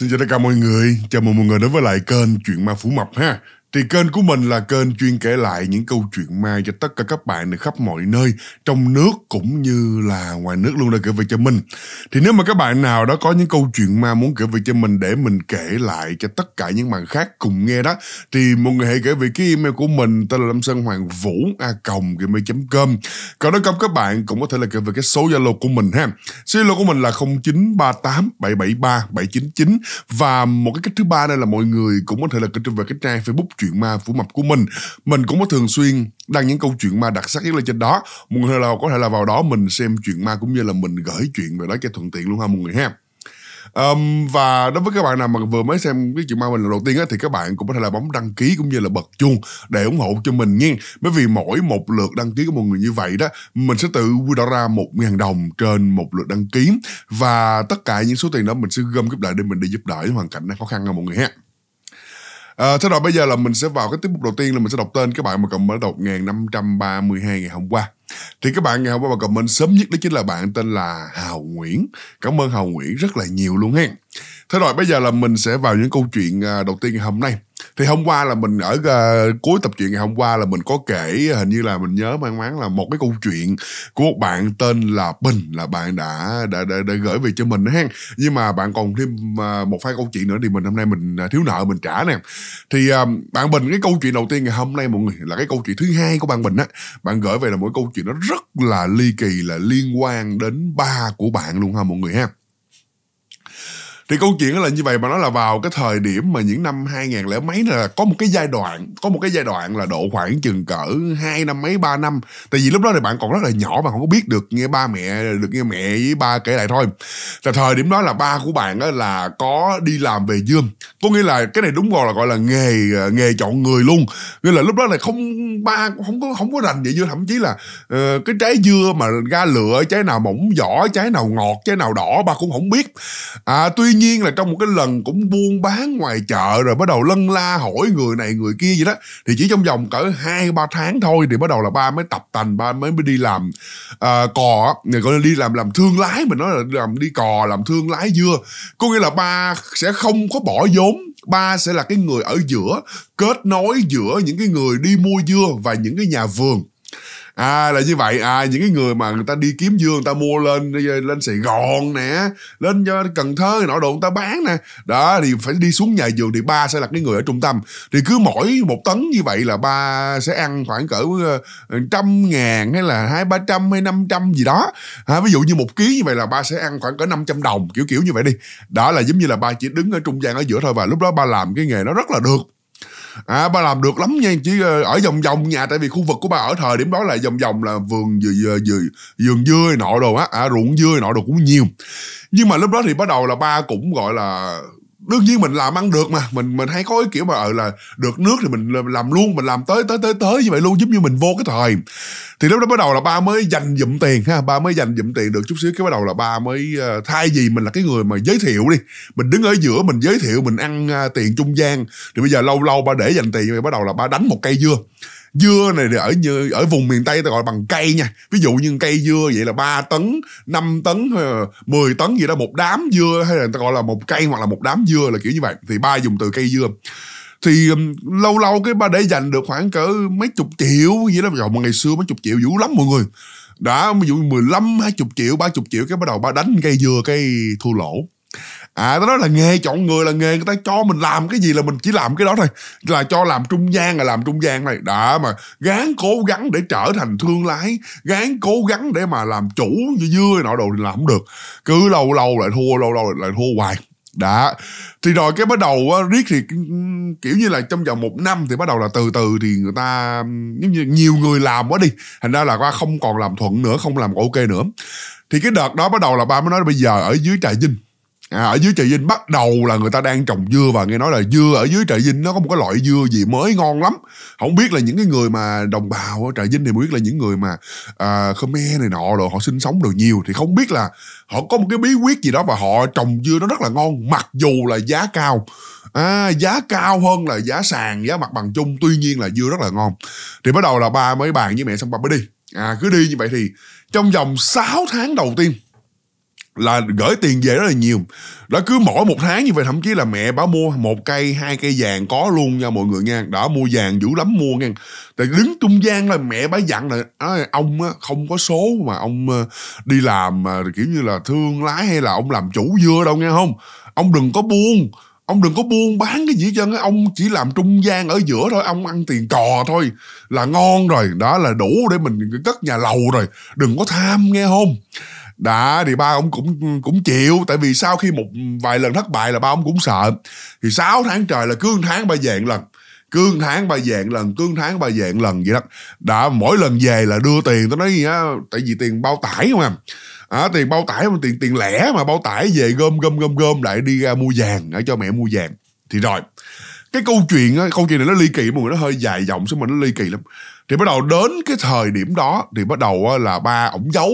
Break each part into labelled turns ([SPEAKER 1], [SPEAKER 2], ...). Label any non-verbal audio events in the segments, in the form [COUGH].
[SPEAKER 1] Xin chào tất cả mọi người, chào mừng mọi người đến với lại kênh Chuyện Ma phú Mập ha thì kênh của mình là kênh chuyên kể lại những câu chuyện ma cho tất cả các bạn ở khắp mọi nơi trong nước cũng như là ngoài nước luôn đã kể về cho mình thì nếu mà các bạn nào đó có những câu chuyện ma muốn kể về cho mình để mình kể lại cho tất cả những bạn khác cùng nghe đó thì mọi người hãy kể về cái email của mình tên là lâm sơn hoàng vũ a còng gmail com còn nếu không các bạn cũng có thể là kể về cái số zalo của mình ha số zalo của mình là 0938 773 799 và một cái cách thứ ba đây là mọi người cũng có thể là kể về cái trang facebook chuyện ma phủ mập của mình mình cũng có thường xuyên đăng những câu chuyện ma đặc sắc nhất là trên đó một người nào có thể là vào đó mình xem chuyện ma cũng như là mình gửi chuyện về đó cho thuận tiện luôn ha mọi người ha Um, và đối với các bạn nào mà vừa mới xem cái chuyện ma mình lần đầu tiên á, thì các bạn cũng có thể là bấm đăng ký cũng như là bật chuông để ủng hộ cho mình nha bởi vì mỗi một lượt đăng ký của một người như vậy đó mình sẽ tự quy đỏ ra một ngàn đồng trên một lượt đăng ký và tất cả những số tiền đó mình sẽ gom giúp lại để mình đi giúp đỡ những hoàn cảnh khó khăn nha mọi người ha À, thế rồi bây giờ là mình sẽ vào cái tiết mục đầu tiên là mình sẽ đọc tên các bạn mà comment đọc 1532 ngày hôm qua. Thì các bạn ngày hôm qua mà comment sớm nhất đó chính là bạn tên là Hào Nguyễn. Cảm ơn Hào Nguyễn rất là nhiều luôn hen. Thế rồi bây giờ là mình sẽ vào những câu chuyện à, đầu tiên ngày hôm nay thì hôm qua là mình ở uh, cuối tập truyện ngày hôm qua là mình có kể hình như là mình nhớ mang máng là một cái câu chuyện của một bạn tên là Bình là bạn đã đã, đã, đã gửi về cho mình ha nhưng mà bạn còn thêm uh, một vài câu chuyện nữa thì mình hôm nay mình ờ, thiếu nợ mình trả nè thì uh, bạn Bình cái câu chuyện đầu tiên ngày hôm nay mọi người là cái câu chuyện thứ hai của bạn Bình á bạn gửi về là một câu chuyện nó rất là ly kỳ là liên quan đến ba của bạn luôn ha mọi người ha thì câu chuyện là như vậy mà nó là vào cái thời điểm mà những năm 2000 lẻ mấy là có một cái giai đoạn có một cái giai đoạn là độ khoảng chừng cỡ hai năm mấy ba năm tại vì lúc đó thì bạn còn rất là nhỏ mà không có biết được nghe ba mẹ được nghe mẹ với ba kể lại thôi là thời điểm đó là ba của bạn á là có đi làm về dương có nghĩa là cái này đúng gọi là gọi là nghề ờ, nghề chọn người luôn nghĩa là lúc đó là không ba không có không có rành vậy dưa thậm chí là uh, cái trái dưa mà ra lựa trái nào mỏng vỏ trái nào ngọt trái nào đỏ ba cũng không biết à, tuy nhiên là trong một cái lần cũng buôn bán ngoài chợ rồi bắt đầu lân la hỏi người này người kia vậy đó thì chỉ trong vòng cỡ hai ba tháng thôi thì bắt đầu là ba mới tập tành ba mới mới đi làm uh, cò người gọi là đi làm làm thương lái mình nói là làm đi cò làm thương lái dưa có nghĩa là ba sẽ không có bỏ vốn ba sẽ là cái người ở giữa kết nối giữa những cái người đi mua dưa và những cái nhà vườn à là như vậy à những cái người mà người ta đi kiếm dương người ta mua lên lên sài gòn nè lên cho ờ, cần thơ nọ đồ người ta bán nè đó thì phải đi xuống nhà giường thì ba sẽ là cái người ở trung tâm thì cứ mỗi một tấn như vậy là ba sẽ ăn khoảng cỡ ờ, trăm ngàn hay là hai ba trăm hay năm trăm gì đó à, ví dụ như một ký như vậy là ba sẽ ăn khoảng cỡ năm trăm đồng kiểu kiểu như vậy đi đó là giống như là ba chỉ đứng ở trung gian ở giữa thôi và lúc đó ba làm cái nghề nó rất là được à ba làm được lắm nha chỉ ờ, ở vòng vòng nhà tại vì khu vực của bà ở thời điểm đó là vòng vòng là vườn vườn vườn dưa nọ đồ á à, ruộng dưa nọ đồ cũng nhiều nhưng mà lúc đó thì bắt đầu là ba cũng gọi là đương nhiên mình làm ăn được mà mình mình hay có cái kiểu mà ở ờ, là được nước thì mình làm luôn mình làm tới tới tới tới như vậy luôn giúp như mình vô cái thời thì lúc đó bắt đầu là ba mới dành dụm tiền ha ba mới dành dụm tiền được chút xíu cái bắt đầu là ba mới ờ, thay vì mình là cái người mà giới thiệu đi mình đứng ở giữa mình giới thiệu mình ăn à, tiền trung gian thì bây giờ lâu lâu ba để dành tiền rồi bắt đầu là ba đánh một cây dưa dưa này thì ở ở vùng miền tây ta gọi bằng cây nha ví dụ như cây dưa vậy là 3 tấn 5 tấn hay 10 tấn gì đó một đám dưa hay là ta gọi là một cây hoặc là một đám dưa là kiểu như vậy thì ba dùng từ cây dưa thì um, lâu lâu cái ba để dành được khoảng cỡ mấy chục triệu gì đó rồi mà ngày xưa mấy chục triệu dữ lắm mọi người đã ví dụ 15 20 triệu 30 triệu cái bắt đầu ba đánh cây dưa cái thua lỗ à tao nói là nghề chọn người là nghề người ta cho mình làm cái gì là mình chỉ làm cái đó thôi là cho làm trung gian là làm trung gian này đã mà gán cố gắng để trở thành thương lái gán cố gắng để mà làm chủ dưa nọ đồ thì làm không được cứ lâu lâu lại thua lâu lâu lại thua hoài đã thì rồi cái bắt đầu riết thì ừ, kiểu như là trong vòng một năm thì bắt đầu là từ từ thì người ta giống như nhiều người làm quá đi thành ra là qua không còn làm thuận nữa không làm ok nữa thì cái đợt đó bắt đầu là ba mới nói bây giờ ở dưới trà vinh À, ở dưới Trà Vinh bắt đầu là người ta đang trồng dưa và nghe nói là dưa ở dưới Trà Vinh nó có một cái loại dưa gì mới ngon lắm. Không biết là những cái người mà đồng bào ở Trà Vinh thì biết là những người mà à, Khmer này nọ rồi họ sinh sống được nhiều thì không biết là họ có một cái bí quyết gì đó và họ trồng dưa nó rất là ngon mặc dù là giá cao. À, giá cao hơn là giá sàn, giá mặt bằng chung tuy nhiên là dưa rất là ngon. Thì bắt đầu là ba mới bàn với mẹ xong ba mới đi. À cứ đi như vậy thì trong vòng 6 tháng đầu tiên là gửi tiền về rất là nhiều đó cứ mỗi một tháng như vậy thậm chí là mẹ bà mua một cây hai cây vàng có luôn nha mọi người nha đã mua vàng dữ lắm mua nha tại đứng trung gian là mẹ bà dặn là ông không có số mà ông đi làm mà kiểu như là thương lái hay là ông làm chủ dưa đâu nghe không ông đừng có buôn, ông đừng có buôn bán cái gì hết trơn ông chỉ làm trung gian ở giữa thôi ông ăn tiền cò thôi là ngon rồi đó là đủ để mình cất nhà lầu rồi đừng có tham nghe không đã thì ba ông cũng cũng chịu tại vì sau khi một vài lần thất bại là ba ông cũng sợ thì 6 tháng trời là cương tháng ba dạng lần cương tháng ba dạng lần cương tháng ba dạng lần vậy đó đã mỗi lần về là đưa tiền tôi nói gì á tại vì tiền bao tải không à à, tiền bao tải mà tiền tiền lẻ mà bao tải về gom gom gom gom lại đi ra mua vàng để cho mẹ mua vàng thì rồi cái câu chuyện á câu chuyện này nó ly kỳ mọi người nó hơi dài dòng số mà nó ly kỳ lắm thì bắt đầu đến cái thời điểm đó thì bắt đầu là ba ổng giấu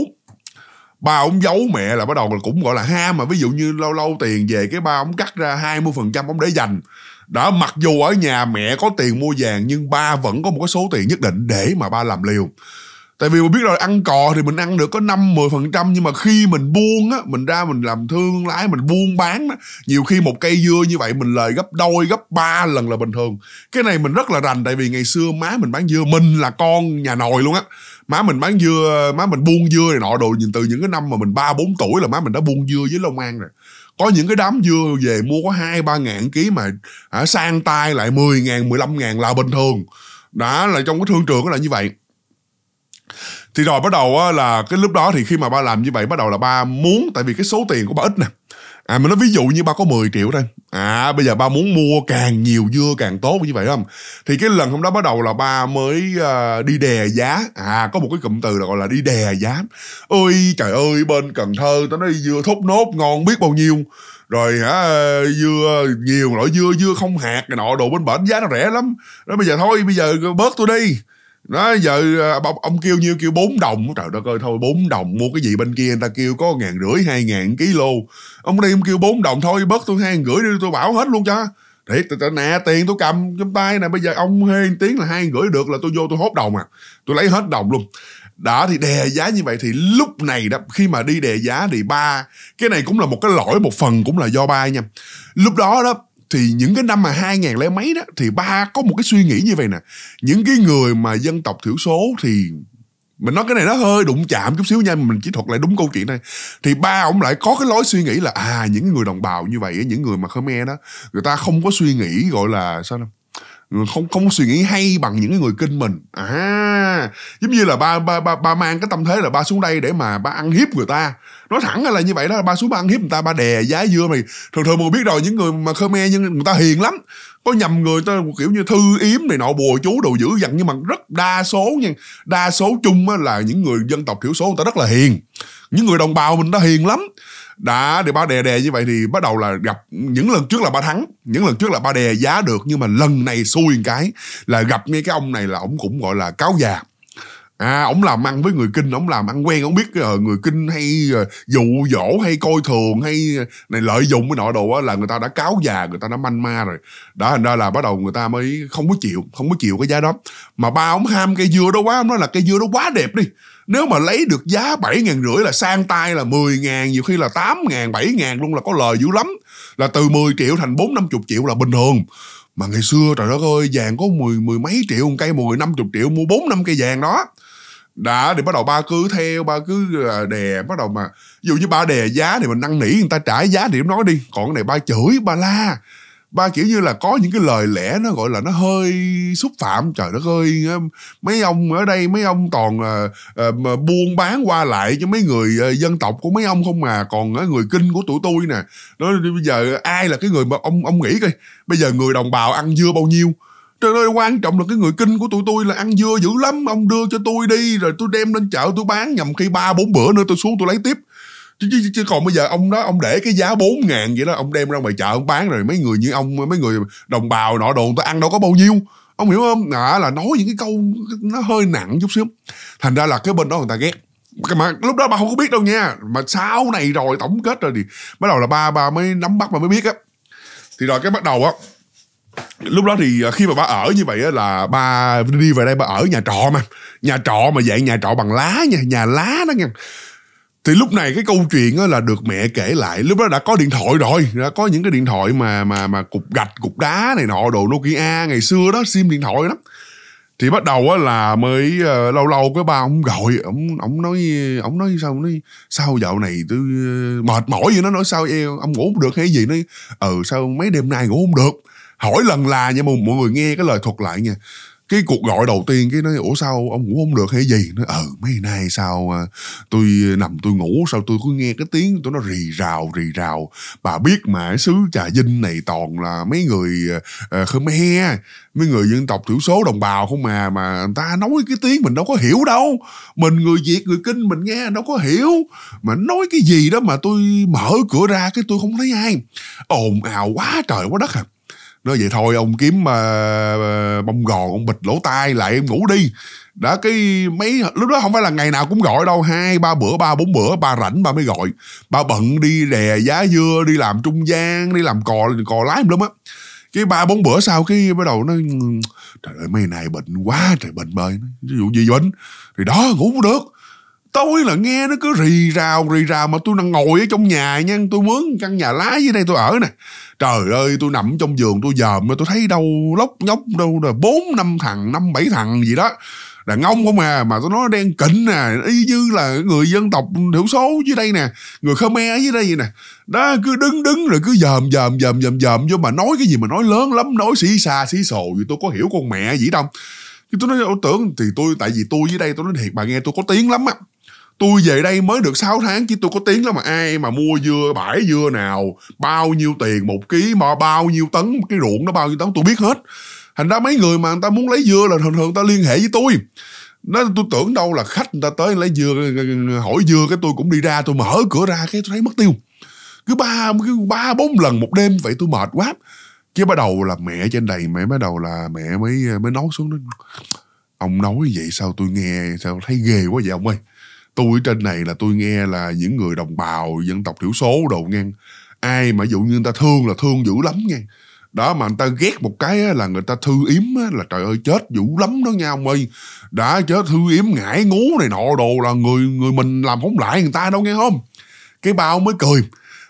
[SPEAKER 1] ba ông giấu mẹ là bắt đầu là cũng gọi là ham mà ví dụ như lâu lâu tiền về cái ba ông cắt ra 20% phần trăm ông để dành đó mặc dù ở nhà mẹ có tiền mua vàng nhưng ba vẫn có một cái số tiền nhất định để mà ba làm liều tại vì mình biết rồi ăn cò thì mình ăn được có năm mười phần trăm nhưng mà khi mình buôn á mình ra mình làm thương lái mình buôn bán á nhiều khi một cây dưa như vậy mình lời gấp đôi gấp ba lần là bình thường cái này mình rất là rành tại vì ngày xưa má mình bán dưa mình là con nhà nồi luôn á má mình bán dưa má mình buôn dưa này nọ đồ nhìn từ những cái năm mà mình ba bốn tuổi là má mình đã buôn dưa với long an rồi có những cái đám dưa về mua có hai ba ngàn ký mà à, sang tay lại 10 ngàn 15 ngàn là bình thường đã là trong cái thương trường là như vậy thì rồi bắt đầu là cái lúc đó thì khi mà ba làm như vậy bắt đầu là ba muốn tại vì cái số tiền của ba ít nè À mình nói ví dụ như ba có 10 triệu thôi. À bây giờ ba muốn mua càng nhiều dưa càng tốt như vậy không? Thì cái lần hôm đó bắt đầu là ba mới uh, đi đè giá. À có một cái cụm từ là gọi là đi đè giá. ơi trời ơi bên Cần Thơ tao nói dưa thốt nốt ngon biết bao nhiêu rồi hả dưa nhiều loại dưa dưa không hạt này nọ đồ bên bển giá nó rẻ lắm đó bây giờ thôi bây giờ bớt tôi đi nó giờ ờ, ông kêu nhiêu kêu bốn đồng trời đất ơi thôi bốn đồng mua cái gì bên kia người ta kêu có ngàn rưỡi hai ngàn ký lô, ông đi ông kêu bốn đồng thôi bớt tôi hai gửi đi tôi bảo hết luôn cho thiệt nè tiền tôi cầm trong tay nè bây giờ ông hê tiếng là hai gửi được là tôi vô tôi hốt đồng à tôi lấy hết đồng luôn đã thì đè giá như vậy thì lúc này đó khi mà đi đè giá thì ba cái này cũng là một cái lỗi một phần cũng là do ba nha lúc đó đó thì những cái năm mà hai ngàn lẻ mấy đó thì ba có một cái suy nghĩ như vậy nè những cái người mà dân tộc thiểu số thì mình nói cái này nó hơi đụng chạm chút xíu nha mình chỉ thuật lại đúng câu chuyện này thì ba ông lại có cái lối suy nghĩ là à những người đồng bào như vậy những người mà khmer đó người ta không có suy nghĩ gọi là sao đâu không không suy nghĩ hay bằng những người kinh mình à giống như là ba ba ba ba mang cái tâm thế là ba xuống đây để mà ba ăn hiếp người ta nó thẳng là như vậy đó ba xuống ba ăn hiếp người ta ba đè giá dưa mày thường thường mọi biết rồi những người mà khmer nhưng người ta hiền lắm có nhầm người ta kiểu như thư yếm này nọ bùa chú đồ dữ dằn nhưng mà rất đa số nha đa số chung á, là những người dân tộc thiểu số người ta rất là hiền những người đồng bào mình ta hiền lắm đã để ba đè đè như vậy thì bắt đầu là gặp những lần trước là ba thắng những lần trước là ba đè giá được nhưng mà lần này xui một cái là gặp ngay cái ông này là ông cũng gọi là cáo già à ổng làm ăn với người kinh ổng làm ăn quen ổng biết ờ, người kinh hay uh, dụ dỗ hay coi thường hay ờ, này lợi dụng cái nọ đồ á là người ta đã cáo già người ta đã manh ma rồi đó thành ra là bắt đầu người ta mới không có chịu không có chịu cái giá đó mà ba ổng ham cây dưa đó quá ổng nói là cây dưa đó quá đẹp đi nếu mà lấy được giá bảy ngàn rưỡi là sang tay là 10 ngàn nhiều khi là 8 ngàn 7 ngàn luôn là có lời dữ lắm là từ 10 triệu thành bốn năm chục triệu là bình thường mà ngày xưa trời đất ơi vàng có mười mười mấy triệu một cây mười năm chục triệu mua bốn năm cây vàng đó đã để bắt đầu ba cứ theo ba cứ à, đè bắt đầu mà ví dụ như ba đè giá thì mình năn nỉ người ta trả giá điểm nói đi còn cái này ba chửi ba la ba kiểu như là có những cái lời lẽ nó gọi là nó hơi xúc phạm trời đất ơi mấy ông ở đây mấy ông toàn à, à, buôn bán qua lại cho mấy người à, dân tộc của mấy ông không mà còn à, người kinh của tụi tôi nè đó bây giờ ai là cái người mà ông ông nghĩ coi bây giờ người đồng bào ăn dưa bao nhiêu trời ơi quan trọng là cái người kinh của tụi tôi là ăn dưa dữ lắm ông đưa cho tôi đi rồi tôi đem lên chợ tôi bán nhầm khi ba bốn bữa nữa tôi xuống tôi lấy tiếp chứ, chứ, chứ còn bây giờ ông đó ông để cái giá bốn ngàn vậy đó ông đem ra ngoài chợ ông bán rồi mấy người như ông mấy người đồng bào nọ đồn tôi ăn đâu có bao nhiêu ông hiểu không à, là nói những cái câu nó hơi nặng chút xíu thành ra là cái bên đó người ta ghét mà lúc đó bà không có biết đâu nha mà sau này rồi tổng kết rồi thì bắt đầu là ba ba mới nắm bắt mà mới biết á thì rồi cái bắt đầu á lúc đó thì à, khi mà ba ở như vậy là ba đi về đây ba ở nhà trọ mà nhà trọ mà dạng nhà trọ bằng lá nha nhà lá đó nha thì lúc này cái câu chuyện là được mẹ kể lại lúc đó đã có điện thoại rồi đã có những cái điện thoại mà mà mà cục gạch cục đá này nọ đồ Nokia ngày xưa đó sim điện thoại lắm thì bắt đầu là mới ờ, lâu lâu cái ba ông gọi ông ông nói ông nói sao ông nói sao dạo này tôi ờ, mệt mỏi vậy nó nói sao em ông ngủ không được hay gì nói ừ sao mấy đêm nay ngủ không được hỏi lần là nhưng mà mọi người nghe cái lời thuật lại nha cái cuộc gọi đầu tiên cái nói ủa sao ông ngủ không được hay gì nó ờ ừ, mấy nay sao à, tôi nằm tôi ngủ sao tôi cứ nghe cái tiếng tôi nó rì rào rì rào bà biết mà xứ trà vinh này toàn là mấy người à, à, khmer mấy người dân tộc thiểu số đồng bào không mà mà người ta nói cái tiếng mình đâu có hiểu đâu mình người việt người kinh mình nghe đâu có hiểu mà nói cái gì đó mà tôi mở cửa ra cái tôi không thấy ai ồn ào quá trời quá đất à nói vậy thôi ông kiếm mà ờ, ờ, bông gòn ông bịt lỗ tai lại em ngủ đi đã cái mấy lúc đó không phải là ngày nào cũng gọi đâu hai ba bữa ba bốn bữa ba rảnh ba mới gọi ba bận đi đè giá dưa đi làm trung gian đi làm cò cò lái lắm á cái ba bốn bữa sau cái bắt đầu nó trời ơi mấy này bệnh quá trời bệnh bơi ví dụ gì bệnh thì đó ngủ không được tối là nghe nó cứ rì rào rì rào mà tôi đang ngồi ở trong nhà nha tôi mướn căn nhà lá dưới đây tôi ở nè trời ơi tôi nằm trong giường tôi dòm tôi thấy đâu lóc nhóc đâu là bốn năm thằng năm bảy thằng gì đó là ngông không à mà tôi nói đen kỉnh nè y như là người dân tộc thiểu số dưới đây nè người khmer dưới đây vậy nè đó cứ đứng đứng rồi cứ dòm dòm dòm dòm dòm vô mà nói cái gì mà nói lớn lắm nói xì xa xì xồ gì tôi có hiểu con mẹ gì đâu tôi nói tôi tưởng thì tôi tại vì tôi dưới đây tôi nói thiệt bà nghe tôi có tiếng lắm á tôi về đây mới được 6 tháng chứ tôi có tiếng lắm mà ai mà mua dưa bãi dưa nào bao nhiêu tiền một ký mà bao nhiêu tấn cái ruộng nó bao nhiêu tấn tôi biết hết thành ra mấy người mà người ta muốn lấy dưa là thường thường ta liên hệ với tôi nó tôi tưởng đâu là khách người ta tới lấy dưa hỏi dưa cái tôi cũng đi ra tôi mở cửa ra cái tôi thấy mất tiêu cứ ba cứ ba bốn lần một đêm vậy tôi mệt quá cái bắt đầu là mẹ trên đầy mẹ bắt đầu là mẹ mới mới nói xuống đó ông nói vậy sao tôi nghe sao thấy ghê quá vậy ông ơi tôi trên này là tôi nghe là những người đồng bào dân tộc thiểu số đồ nghe ai mà dụ như người ta thương là thương dữ lắm nghe đó mà người ta ghét một cái là người ta thư yếm là trời ơi chết dữ lắm đó nha ông ơi đã chết thư yếm ngải ngú này nọ đồ là người người mình làm không lại người ta đâu nghe không cái bao mới cười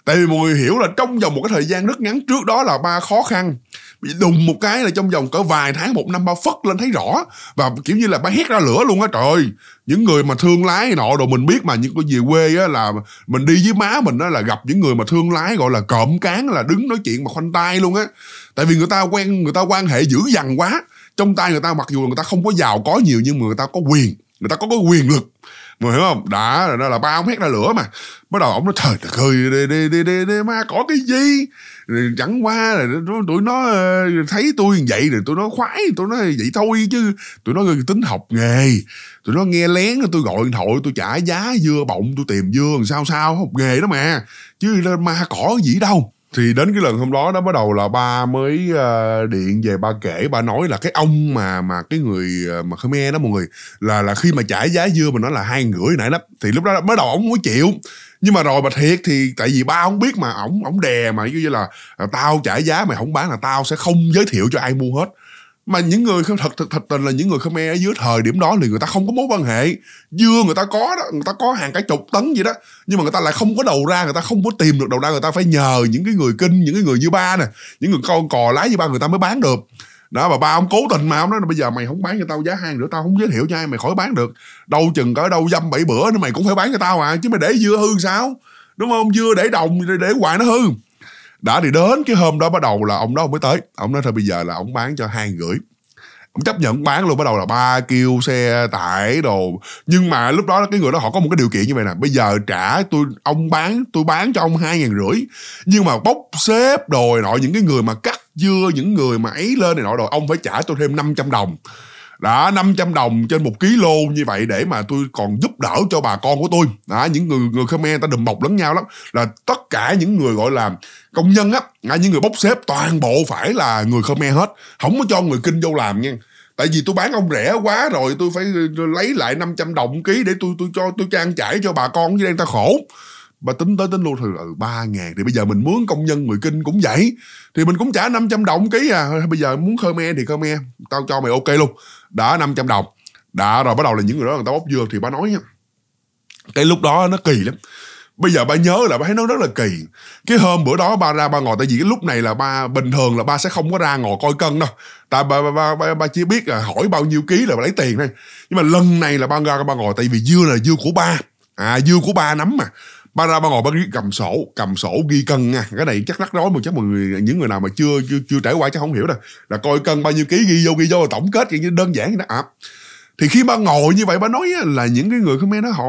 [SPEAKER 1] tại vì mọi người hiểu là trong vòng một cái thời gian rất ngắn trước đó là ba khó khăn bị đùng một cái là trong vòng cỡ vài tháng một năm ba phất lên thấy rõ và kiểu như là ba hét ra lửa luôn á trời những người mà thương lái nọ đồ mình biết mà những cái gì quê á là mình đi với má mình á là gặp những người mà thương lái gọi là cộm cán là đứng nói chuyện mà khoanh tay luôn á tại vì người ta quen người ta quan hệ dữ dằn quá trong tay người ta mặc dù người ta không có giàu có nhiều nhưng mà người ta có quyền người ta có cái quyền lực Người hiểu không? Đã, rồi đó là ba ông hét ra lửa mà. Bắt đầu ông nói trời đất ơi, đi, đi, đi, đi, đi, ma có cái gì? chẳng qua là tụi nó ờ, thấy tôi vậy rồi tụi nó khoái, tụi nó vậy thôi chứ. Tụi nó tính học nghề. Tụi nó nghe lén tôi gọi điện thoại, tôi trả giá dưa bọng, tôi tìm dưa làm sao sao, học nghề đó mà. Chứ ma cỏ gì đâu thì đến cái lần hôm đó đó bắt đầu là ba mới uh, điện về ba kể ba nói là cái ông mà mà cái người ờ, mà Khmer đó mọi người là là khi mà trả giá dưa mình nói là hai rưỡi nãy đó thì lúc đó mới đầu ông mới chịu nhưng mà rồi mà thiệt thì tại vì ba không biết mà ổng ổng đè mà như là, là ờ, tao trả giá mày không bán là tao sẽ không giới thiệu cho ai mua hết mà những người không thật, thật thật tình là những người Khmer ở dưới thời điểm đó thì người ta không có mối quan hệ dưa người ta có đó người ta có hàng cả chục tấn gì đó nhưng mà người ta lại không có đầu ra người ta không có tìm được đầu ra người ta phải nhờ những cái người kinh những cái người như ba nè những người con cò lái như ba người ta mới bán được đó mà ba ông cố tình mà ông nói là bây giờ mày không bán cho tao giá hàng nữa tao không giới thiệu cho ai mày khỏi bán được đâu chừng cỡ đâu dâm bảy bữa nữa mày cũng phải bán cho tao à chứ mày để dưa hư sao đúng không dưa để đồng để hoài nó hư đã thì đến cái hôm đó bắt đầu là ông đó ông mới tới ông nói thôi bây giờ là ông bán cho hai gửi ông chấp nhận bán luôn bắt đầu là ba kêu xe tải đồ nhưng mà lúc đó cái người đó họ có một cái điều kiện như vậy nè bây giờ trả tôi ông bán tôi bán cho ông hai ngàn rưỡi nhưng mà bốc xếp đồi nọ những cái người mà cắt dưa những người mà ấy lên này nọ rồi ông phải trả tôi thêm 500 đồng đã 500 đồng trên một ký lô như vậy để mà tôi còn giúp đỡ cho bà con của tôi đó, những người người Khmer ta đùm bọc lẫn nhau lắm là tất cả những người gọi là công nhân á những người bốc xếp toàn bộ phải là người Khmer hết không có cho người kinh vô làm nha tại vì tôi bán ông rẻ quá rồi tôi phải lấy lại 500 đồng ký để tôi tôi cho tôi trang trải cho bà con chứ đang ta khổ bà tính tới tính luôn thì ừ ba ngàn thì bây giờ mình muốn công nhân người kinh cũng vậy thì mình cũng trả 500 đồng ký à bây giờ muốn khmer thì khmer tao cho mày ok luôn đã 500 đồng đã rồi bắt đầu là những người đó người ta bóc dưa thì bà nói nha cái lúc đó nó kỳ lắm bây giờ ba nhớ là ba thấy nó rất là kỳ cái hôm bữa đó ba ra ba ngồi tại vì cái lúc này là ba bình thường là ba sẽ không có ra ngồi coi cân đâu tại ba ba ba, ba, ba chỉ biết là hỏi bao nhiêu ký là ba lấy tiền thôi nhưng mà lần này là ba ra ba ngồi tại vì dưa là dưa của ba à dưa của ba nắm mà ba ra ba ngồi ba ghi cầm sổ cầm sổ ghi cân nha cái này chắc rắc rối mà chắc mọi người những người nào mà chưa chưa, chưa trải qua chắc không hiểu đâu là coi cân bao nhiêu ký ghi vô ghi vô tổng kết như đơn giản vậy đó ạp à, thì khi ba ngồi như vậy ba nói là những cái người Khmer đó họ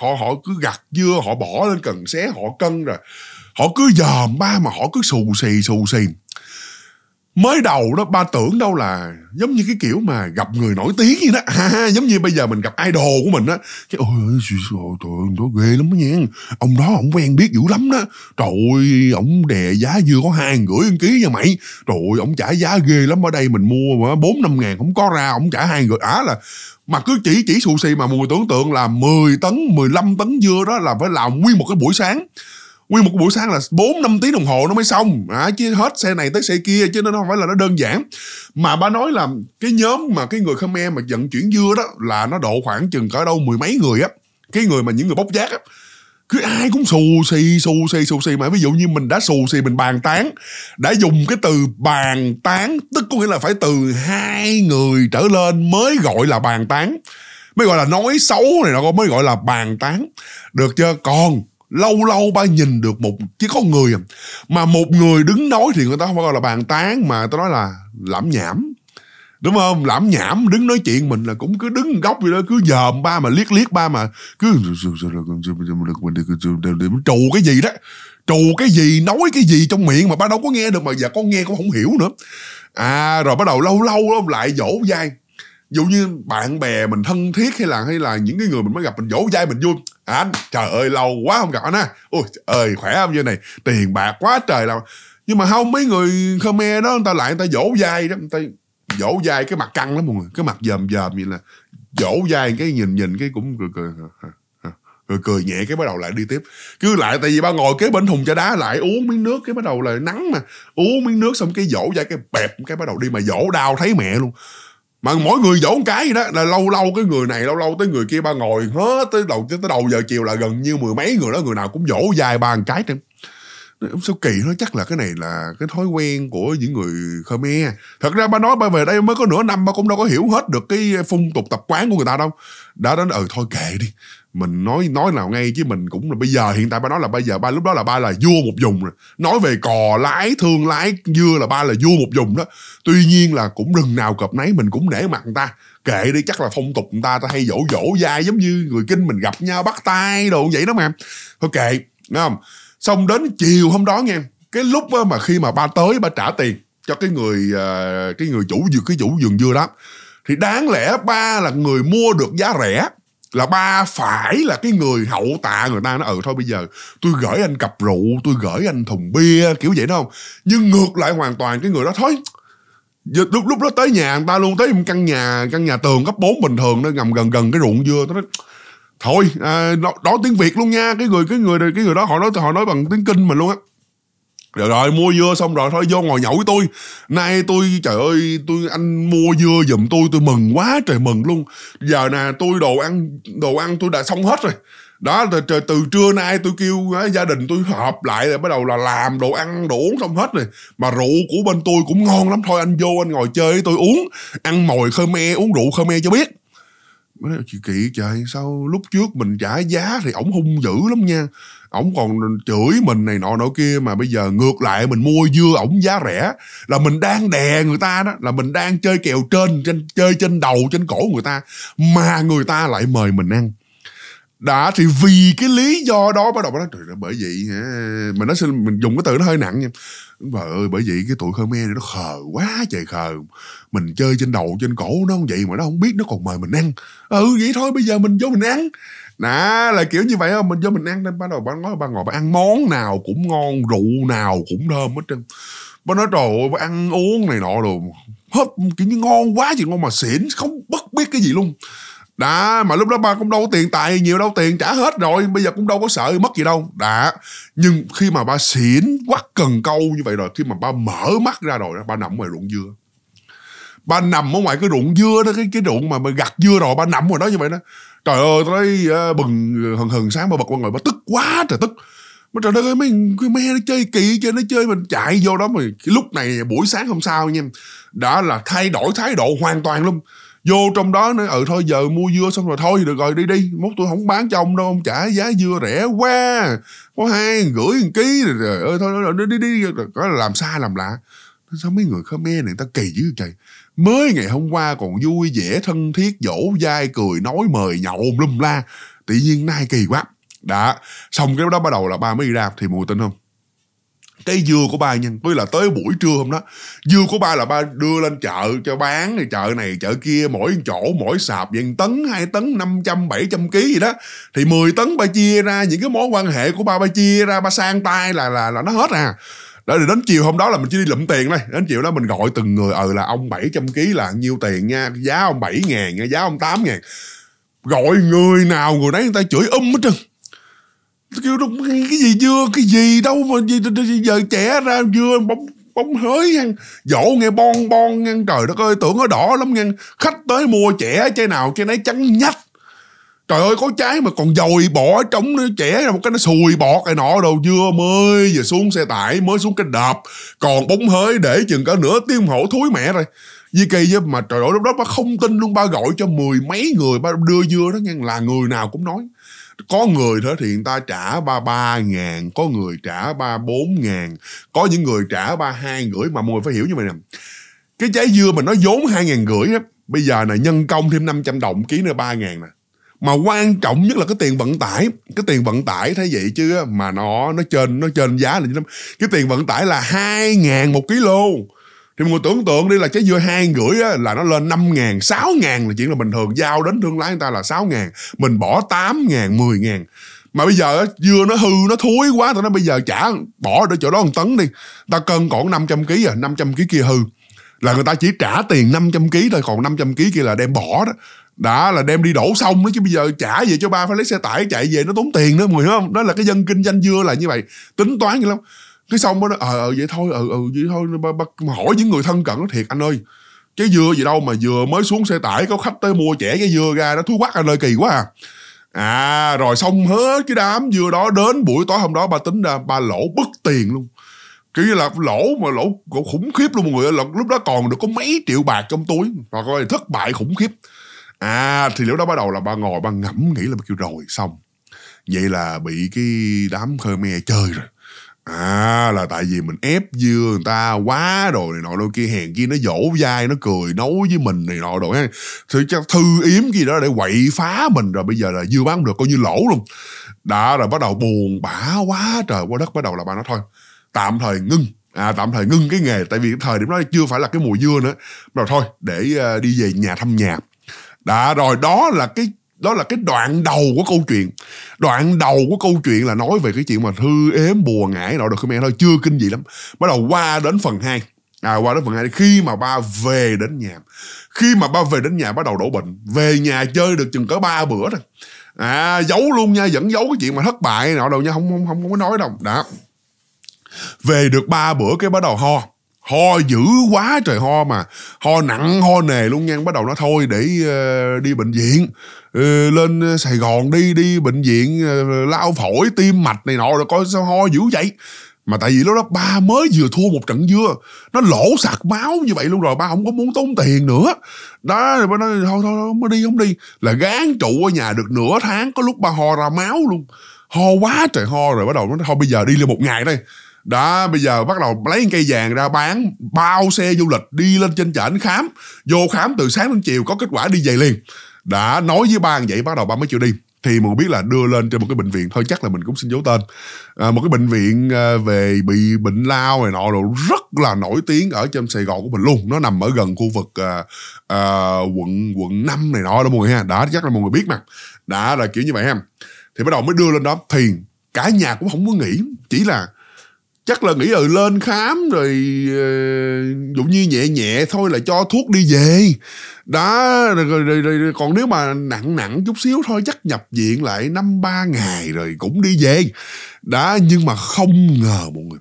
[SPEAKER 1] họ họ cứ gặt dưa họ bỏ lên cần xé họ cân rồi họ cứ dòm ba mà họ cứ xù xì xù xì mới đầu đó ba tưởng đâu là giống như cái kiểu mà gặp người nổi tiếng vậy đó à, giống như bây giờ mình gặp idol của mình á cái ôi trời ơi nó ghê lắm đó nha ông đó ông quen biết dữ lắm đó trời ơi ông đè giá vừa có hai gửi một ký nha mày trời ơi ông trả giá ghê lắm ở đây mình mua mà bốn năm ngàn không có ra ông trả hai gửi á à, là mà cứ chỉ chỉ xù xì mà mùi tưởng tượng là 10 tấn 15 tấn dưa đó là phải làm nguyên một cái buổi sáng nguyên một buổi sáng là 4 5 tiếng đồng hồ nó mới xong à, chứ hết xe này tới xe kia chứ nó không phải là nó đơn giản mà ba nói là cái nhóm mà cái người Khmer mà vận chuyển dưa đó là nó độ khoảng chừng cỡ đâu mười mấy người á cái người mà những người bốc giác á cứ ai cũng xù xì xù xì xù xì mà ví dụ như mình đã xù xì mình bàn tán đã dùng cái từ bàn tán tức có nghĩa là phải từ hai người trở lên mới gọi là bàn tán mới gọi là nói xấu này nó mới gọi là bàn tán được chưa còn lâu lâu ba nhìn được một chứ có người à. mà một người đứng nói thì người ta không phải gọi là bàn tán mà tao nói là lãm nhảm đúng không lãm nhảm đứng nói chuyện mình là cũng cứ đứng góc gì đó cứ dòm ba mà liếc liếc ba mà cứ trù cái gì đó trù cái gì nói cái gì trong miệng mà ba đâu có nghe được mà giờ con nghe cũng không hiểu nữa à rồi bắt đầu lâu lâu lại dỗ dai dụ như bạn bè mình thân thiết hay là hay là những cái người mình mới gặp mình dỗ dai mình vui anh trời ơi lâu quá không gặp anh á ui trời ơi khỏe không như này tiền bạc quá trời lâu nhưng mà không mấy người khmer đó người ta lại người ta dỗ dai đó người ta dỗ dai cái mặt căng lắm mọi người cái mặt dòm dòm như là dỗ dai cái nhìn nhìn cái cũng cười cười cười cười nhẹ cái bắt đầu lại đi tiếp cứ lại tại vì ba ngồi kế bên thùng trà đá lại uống miếng nước cái bắt đầu là nắng mà uống miếng nước xong cái dỗ ra cái bẹp cái bắt đầu đi mà dỗ đau thấy mẹ luôn mà mỗi người dỗ cái vậy đó là lâu lâu cái người này lâu lâu tới người kia ba ngồi hết tới đầu tới đầu giờ chiều là gần như mười mấy người đó người nào cũng dỗ dài ba cái trên ông sao kỳ nó chắc là cái này là cái thói quen của những người Khmer thật ra ba nói ba về đây mới có nửa năm ba cũng đâu có hiểu hết được cái phong tục tập quán của người ta đâu đã đến ừ thôi kệ đi mình nói nói nào ngay chứ mình cũng là bây giờ hiện tại ba nói là bây giờ ba lúc đó là ba là vua một vùng rồi nói về cò lái thương lái dưa là ba là vua một vùng đó tuy nhiên là cũng rừng nào cọp nấy mình cũng để mặt người ta kệ đi chắc là phong tục người ta ta hay dỗ dỗ dai giống như người kinh mình gặp nhau bắt tay đồ vậy đó mà thôi kệ đúng không xong đến chiều hôm đó nghe cái lúc mà khi mà ba tới ba trả tiền cho cái người ờ, cái người chủ cái chủ vườn dưa đó thì đáng lẽ ba là người mua được giá rẻ là ba phải là cái người hậu tạ người ta nó ừ thôi bây giờ tôi gửi anh cặp rượu tôi gửi anh thùng bia kiểu vậy đúng không nhưng ngược lại hoàn toàn cái người đó thôi lúc lúc đó tới nhà người ta luôn tới một căn nhà căn nhà tường cấp 4 bình thường nó ngầm gần gần cái ruộng dưa nó thôi à, đó, đó tiếng việt luôn nha cái người cái người cái người đó họ nói họ nói bằng tiếng kinh mình luôn á rồi rồi mua dưa xong rồi thôi vô ngồi nhậu với tôi nay tôi trời ơi tôi anh mua dưa giùm tôi tôi mừng quá trời mừng luôn giờ nè tôi đồ ăn đồ ăn tôi đã xong hết rồi đó từ, từ, từ trưa nay tôi kêu á, gia đình tôi họp lại rồi bắt đầu là làm đồ ăn đồ uống xong hết rồi mà rượu của bên tôi cũng ngon lắm thôi anh vô anh ngồi chơi với tôi uống ăn mồi me uống rượu khơ me cho biết nói chị kỵ trời sao lúc trước mình trả giá thì ổng hung dữ lắm nha ổng còn chửi mình này nọ nọ kia mà bây giờ ngược lại mình mua dưa ổng giá rẻ là mình đang đè người ta đó là mình đang chơi kèo trên, trên chơi trên đầu trên cổ người ta mà người ta lại mời mình ăn đã thì vì cái lý do đó bắt đầu nó trời bởi vậy mình nói xin mình dùng cái từ nó hơi nặng nha bà ơi bởi vì cái tụi Khmer này nó khờ quá trời khờ mình chơi trên đầu trên cổ nó không vậy mà nó không biết nó còn mời mình ăn ừ vậy thôi bây giờ mình vô mình ăn nè là kiểu như vậy không mình vô mình ăn nên bắt đầu bà nói bà ngồi bà ăn món nào cũng ngon rượu nào cũng thơm hết trơn bà nói trời ơi bà ăn uống này nọ rồi hết kiểu như ngon quá chị ngon mà xỉn không bất biết cái gì luôn đã mà lúc đó ba cũng đâu có tiền tài nhiều đâu tiền trả hết rồi bây giờ cũng đâu có sợ mất gì đâu đã nhưng khi mà ba xỉn quắt cần câu như vậy rồi khi mà ba mở mắt ra rồi đó ba nằm ngoài ruộng dưa ba nằm ở ngoài cái ruộng dưa đó cái cái ruộng mà mà gặt dưa rồi ba nằm ngoài đó như vậy đó trời ơi tôi ờ, bừng hừng hừng sáng ba bật qua ngoài ba tức quá trời tức mà trời ơi mấy cái me nó chơi kỳ chơi nó chơi mình chạy vô đó mà lúc này buổi sáng hôm sau nha đã là thay đổi thái độ hoàn toàn luôn vô trong đó nữa ừ thôi giờ mua dưa xong rồi thôi được rồi đi đi mốt tôi không bán cho ông đâu ông trả giá dưa rẻ quá có hai gửi một ký rồi, rồi ơi thôi, đi đi đi có làm xa làm lạ sao mấy người Khmer này ta kỳ dữ trời mới ngày hôm qua còn vui vẻ thân thiết dỗ dai cười nói mời nhậu lum la tự nhiên nay kỳ quá đã xong cái đó bắt đầu là ba mới đi ra thì mùi tin không cái dưa của ba nhanh với là tới buổi trưa hôm đó dưa của ba là ba đưa lên chợ cho bán thì chợ này chợ kia mỗi chỗ mỗi sạp vàng tấn 2 tấn 500 700 kg gì đó thì 10 tấn ba chia ra những cái mối quan hệ của ba ba chia ra ba sang tay là là là nó hết à đó thì đến chiều hôm đó là mình chỉ đi lụm tiền thôi đến chiều đó mình gọi từng người ừ là ông 700 kg là nhiêu tiền nha giá ông 7 ngàn nha giá ông 8 ngàn gọi người nào người đấy người ta chửi um hết trơn kêu nó cái gì dưa cái gì đâu mà gì, giờ trẻ ra dưa bóng bóng hới ăn dỗ nghe bon bon ngang trời đất ơi tưởng nó đỏ lắm ngang khách tới mua trẻ chai nào chai nấy trắng nhách trời ơi có trái mà còn dồi bỏ trống nó trẻ ra một cái nó sùi bọt này nọ đồ dưa mới giờ xuống xe tải mới xuống cái đập còn bóng hới để chừng cả nửa tiếng hổ thúi mẹ rồi Di kỳ với mà trời ơi lúc đó ba không tin luôn ba gọi cho mười mấy người ba đưa dưa đó nghe là người nào cũng nói có người đó thì người ta trả ba ba ngàn có người trả ba bốn ngàn có những người trả ba hai rưỡi mà mọi người phải hiểu như vậy nè cái trái dưa mà nó vốn hai ngàn rưỡi á bây giờ này nhân công thêm 500 đồng ký nữa ba ngàn nè mà quan trọng nhất là cái tiền vận tải cái tiền vận tải thấy vậy chứ mà nó nó trên nó trên giá là cái tiền vận tải là hai ngàn một ký luôn thì mọi người tưởng tượng đi là trái dưa hai rưỡi á, là nó lên năm ngàn, sáu ngàn là chuyện là bình thường. Giao đến thương lái người ta là sáu ngàn. Mình bỏ tám ngàn, mười ngàn. Mà bây giờ dưa nó hư, nó thối quá. Tụi nó bây giờ trả, bỏ để chỗ đó một tấn đi. Ta cân còn 500 kg à, 500 kg kia hư. Là người ta chỉ trả tiền 500 kg thôi. Còn 500 kg kia là đem bỏ đó. Đã là đem đi đổ xong đó chứ bây giờ trả về cho ba phải lấy xe tải chạy về nó tốn tiền nữa mọi người hiểu không? Đó là cái dân kinh doanh dưa là như vậy. Tính toán như lắm cái xong nó ờ ừ, vậy thôi ừ ừ vậy thôi bà, bà, mà hỏi những người thân cận nó thiệt anh ơi cái dừa gì đâu mà dừa mới xuống xe tải có khách tới mua trẻ cái dừa ra nó thú quắc anh ơi kỳ quá à à rồi xong hết cái đám dừa đó đến buổi tối hôm đó bà tính ra bà lỗ bất tiền luôn kiểu như là lỗ mà lỗ, lỗ khủng khiếp luôn mọi người là lúc đó còn được có mấy triệu bạc trong túi và coi thất bại khủng khiếp à thì lúc đó bắt đầu là bà ngồi bà ngẫm nghĩ là ba kêu rồi xong vậy là bị cái đám khmer chơi rồi à là tại vì mình ép dưa người ta quá rồi này nọ đôi kia hèn kia nó dỗ dai nó cười nấu với mình này nọ đồ ha thì chắc thư yếm gì đó để quậy phá mình rồi bây giờ là dưa bán được coi như lỗ luôn đã rồi bắt đầu buồn bã quá trời quá đất bắt đầu là bà nói thôi tạm thời ngưng à tạm thời ngưng cái nghề tại vì cái thời điểm đó chưa phải là cái mùa dưa nữa rồi thôi để uh, đi về nhà thăm nhà đã rồi đó là cái đó là cái đoạn đầu của câu chuyện đoạn đầu của câu chuyện là nói về cái chuyện mà thư ếm bùa ngải nội được Khmer thôi chưa kinh gì lắm bắt đầu qua đến phần 2 à qua đến phần hai khi mà ba về đến nhà khi mà ba về đến nhà bắt đầu đổ bệnh về nhà chơi được chừng cỡ ba bữa rồi à giấu luôn nha vẫn giấu cái chuyện mà thất bại nọ đâu nha không không không có nói đâu đã về được ba bữa cái bắt đầu ho ho dữ quá trời ho mà ho nặng ho nề luôn nha bắt đầu nó thôi để uh, đi bệnh viện Ừ, lên ờ, sài gòn đi đi bệnh viện ờ, lao phổi tim mạch này nọ rồi coi sao ho dữ vậy mà tại vì lúc đó ba mới vừa thua một trận dưa nó lỗ sạc máu như vậy luôn rồi ba không có muốn tốn tiền nữa đó rồi ba nói thôi thôi không có đi không đi là gán trụ ở nhà được nửa tháng có lúc ba ho ra máu luôn ho quá trời ho rồi bắt đầu nó thôi bây giờ đi lên một ngày đây đó bây giờ bắt đầu lấy cây vàng ra bán bao xe du lịch đi lên trên trển khám vô khám từ sáng đến chiều có kết quả đi về liền đã nói với ba vậy bắt đầu ba mới chịu đi thì mình biết là đưa lên trên một cái bệnh viện thôi chắc là mình cũng xin dấu tên à, một cái bệnh viện à, về bị bệnh lao này nọ rồi rất là nổi tiếng ở trong sài gòn của mình luôn nó nằm ở gần khu vực à, à, quận quận 5 này nọ đó mọi người ha đã chắc là mọi người biết mà đã là kiểu như vậy ha thì bắt đầu mới đưa lên đó thì cả nhà cũng không có nghĩ chỉ là chắc là nghĩ ừ lên khám rồi uh, dụ như nhẹ nhẹ thôi là cho thuốc đi về đó rồi, rồi, rồi, rồi còn nếu mà nặng nặng chút xíu thôi chắc nhập viện lại năm ba ngày rồi cũng đi về đã nhưng mà không ngờ mọi người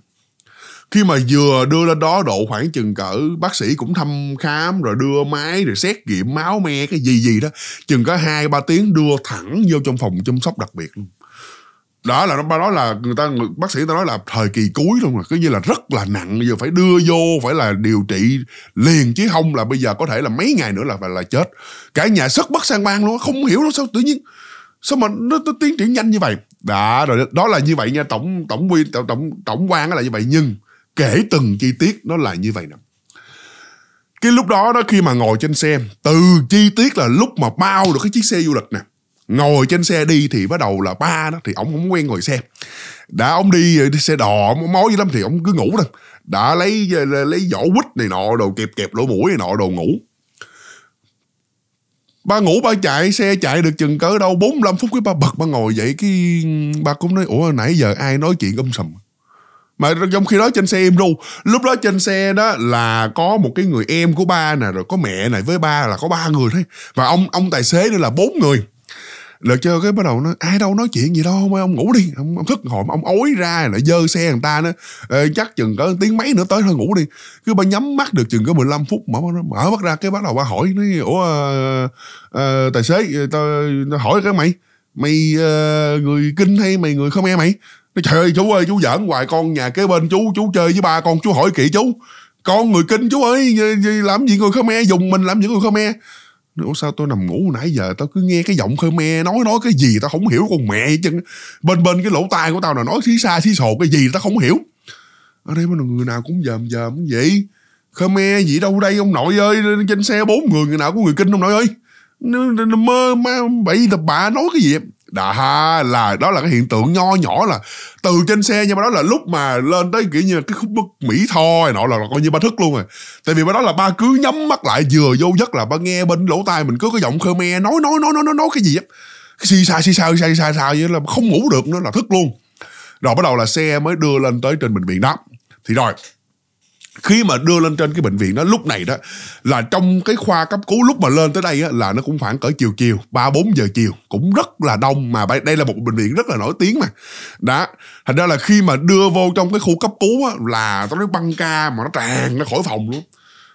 [SPEAKER 1] khi mà vừa đưa lên đó độ khoảng chừng cỡ bác sĩ cũng thăm khám rồi đưa máy rồi xét nghiệm máu me cái gì gì đó chừng có hai ba tiếng đưa thẳng vô trong phòng chăm sóc đặc biệt luôn đó là ba đó là người ta bác sĩ ta nói là thời kỳ cuối luôn rồi cứ như là rất là nặng giờ phải đưa vô phải là điều trị liền chứ không là bây giờ có thể là mấy ngày nữa là phải là chết cả nhà sức bất sang bang luôn không hiểu nó sao tự nhiên sao mà nó, nó tiến triển nhanh như vậy đã rồi đó là như vậy nha tổng tổng quy tổng tổng, tổng quan là như vậy nhưng kể từng chi tiết nó là như vậy nè cái lúc đó đó khi mà ngồi trên xe từ chi tiết là lúc mà bao được cái chiếc xe du lịch nè ngồi trên xe đi thì bắt đầu là ba đó thì ông không quen ngồi xe đã ông đi xe đò ông gì lắm thì ông cứ ngủ thôi đã lấy lấy vỏ quýt này nọ đồ kẹp kẹp lỗ mũi này nọ đồ ngủ ba ngủ ba chạy xe chạy được chừng cỡ đâu 45 phút cái ba bật ba ngồi dậy cái ba cũng nói ủa nãy giờ ai nói chuyện âm sầm mà trong khi đó trên xe em ru lúc đó trên xe đó là có một cái người em của ba nè rồi có mẹ này với ba là có ba người thôi và ông ông tài xế nữa là bốn người lượt chơi cái bắt đầu nó ai đâu nói chuyện gì đâu mấy ông ngủ đi ông, ông thức hồi ông ối ra lại dơ xe người ta nữa Ê, chắc chừng có tiếng mấy nữa tới thôi ngủ đi cứ ba nhắm mắt được chừng có 15 phút mở mở mắt ra cái bắt đầu ba hỏi nó ủa uh, uh, tài xế ờ, tao ta hỏi cái mày mày uh, người kinh hay mày người không em mày nó trời ơi chú ơi chú giỡn hoài con nhà kế bên chú chú chơi với ba con chú hỏi kỹ chú con người kinh chú ơi làm gì người Khmer dùng mình làm những người Khmer Ủa sao tôi nằm ngủ nãy giờ tao cứ nghe cái giọng Khmer nói nói cái gì tao không hiểu con mẹ chân bên bên cái lỗ tai của tao là nói xí xa xí sồ cái gì tao không hiểu ở đây mà người nào cũng dòm dòm cũng vậy Khmer gì đâu đây ông nội ơi trên xe bốn người người nào có người kinh ông nội ơi mơ ma bị tập bà nói cái gì đã là đó là cái hiện tượng nho nhỏ là từ trên xe nhưng mà đó là lúc mà lên tới kiểu như cái khúc bức mỹ tho này nọ là, là coi như ba thức luôn rồi tại vì ba đó là ba cứ nhắm mắt lại vừa vô giấc là ba nghe bên lỗ tai mình cứ có giọng khmer nói nói nói nói nói nói cái gì á xì xà xì xà xì xà xì xà vậy là không ngủ được nữa là thức luôn rồi bắt đầu là xe mới đưa lên tới trên bệnh viện đó thì rồi khi mà đưa lên trên cái bệnh viện đó lúc này đó là trong cái khoa cấp cứu lúc mà lên tới đây á, là nó cũng khoảng cỡ chiều chiều ba bốn giờ chiều cũng rất là đông mà đây là một bệnh viện rất là nổi tiếng mà đó thành ra là khi mà đưa vô trong cái khu cấp cứu á, là tao nói băng ca mà nó tràn nó khỏi phòng luôn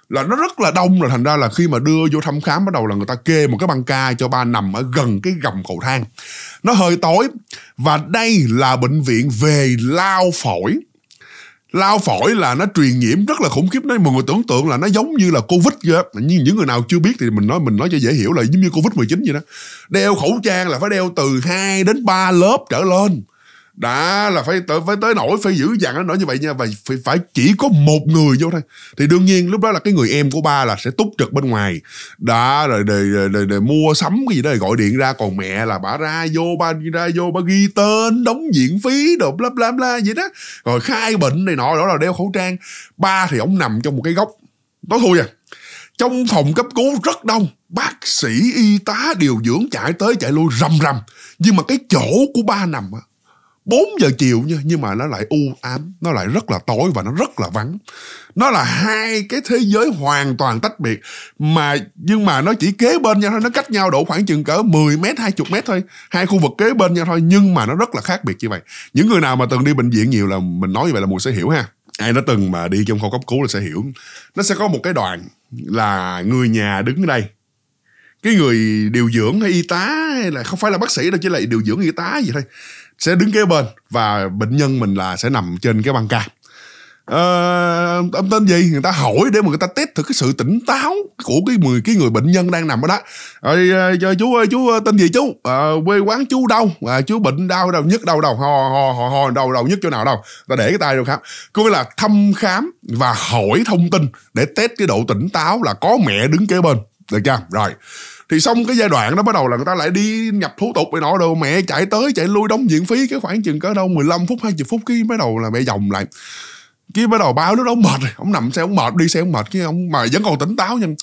[SPEAKER 1] là nó rất là đông rồi thành ra là khi mà đưa vô thăm khám bắt đầu là người ta kê một cái băng ca cho ba nằm ở gần cái gầm cầu thang nó hơi tối và đây là bệnh viện về lao phổi lao phổi là nó truyền nhiễm rất là khủng khiếp đấy mọi người tưởng tượng là nó giống như là covid vậy đó. nhưng những người nào chưa biết thì mình nói mình nói cho dễ hiểu là giống như covid 19 vậy đó đeo khẩu trang là phải đeo từ 2 đến 3 lớp trở lên đã là phải tới phải tới nổi phải giữ dặn nó nổi như vậy nha và phải phải chỉ có một người vô thôi thì đương nhiên lúc đó là cái người em của ba là sẽ túc trực bên ngoài đã rồi để, để, để, để mua sắm cái gì đó gọi điện ra còn mẹ là bà ra vô ba ra vô ba ghi tên đóng viện phí đồ bla bla bla vậy đó rồi khai bệnh này nọ đó là đeo khẩu trang ba thì ổng nằm trong một cái góc tối thui à trong phòng cấp cứu rất đông bác sĩ y tá điều dưỡng chạy tới chạy lui rầm rầm nhưng mà cái chỗ của ba nằm á 4 giờ chiều nha nhưng mà nó lại u ám nó lại rất là tối và nó rất là vắng nó là hai cái thế giới hoàn toàn tách biệt mà nhưng mà nó chỉ kế bên nhau thôi nó cách nhau độ khoảng chừng cỡ 10 mét 20 mét thôi hai khu vực kế bên nhau thôi nhưng mà nó rất là khác biệt như vậy những người nào mà từng đi bệnh viện nhiều là mình nói như vậy là mùi sẽ hiểu ha ai đã từng mà đi trong khu cấp cứu là sẽ hiểu nó sẽ có một cái đoàn là người nhà đứng ở đây cái người điều dưỡng hay y tá hay là không phải là bác sĩ đâu chỉ là điều dưỡng y tá gì thôi sẽ đứng kế bên và bệnh nhân mình là sẽ nằm trên cái băng ca ờ, tên gì người ta hỏi để mà người ta test thử cái sự tỉnh táo của cái người cái người bệnh nhân đang nằm ở đó ờ, chú ơi chú ờ, tên gì chú ờ, quê quán chú đâu à, chú bệnh đau đâu nhất đâu đâu ho ho ho ho đâu đâu nhất chỗ nào đâu ta để cái tay đâu khám có nghĩa là thăm khám và hỏi thông tin để test cái độ tỉnh táo là có mẹ đứng kế bên được chưa rồi thì xong cái giai đoạn đó bắt đầu là người ta lại đi nhập thủ tục này nọ đồ mẹ chạy tới chạy lui đóng viện phí cái khoảng chừng cỡ đâu 15 phút 20 phút cái bắt đầu là mẹ dòng lại cái bắt đầu bao lúc đó ông mệt ông nằm xe ông mệt đi xe ông mệt cái ông mà vẫn còn tỉnh táo nhưng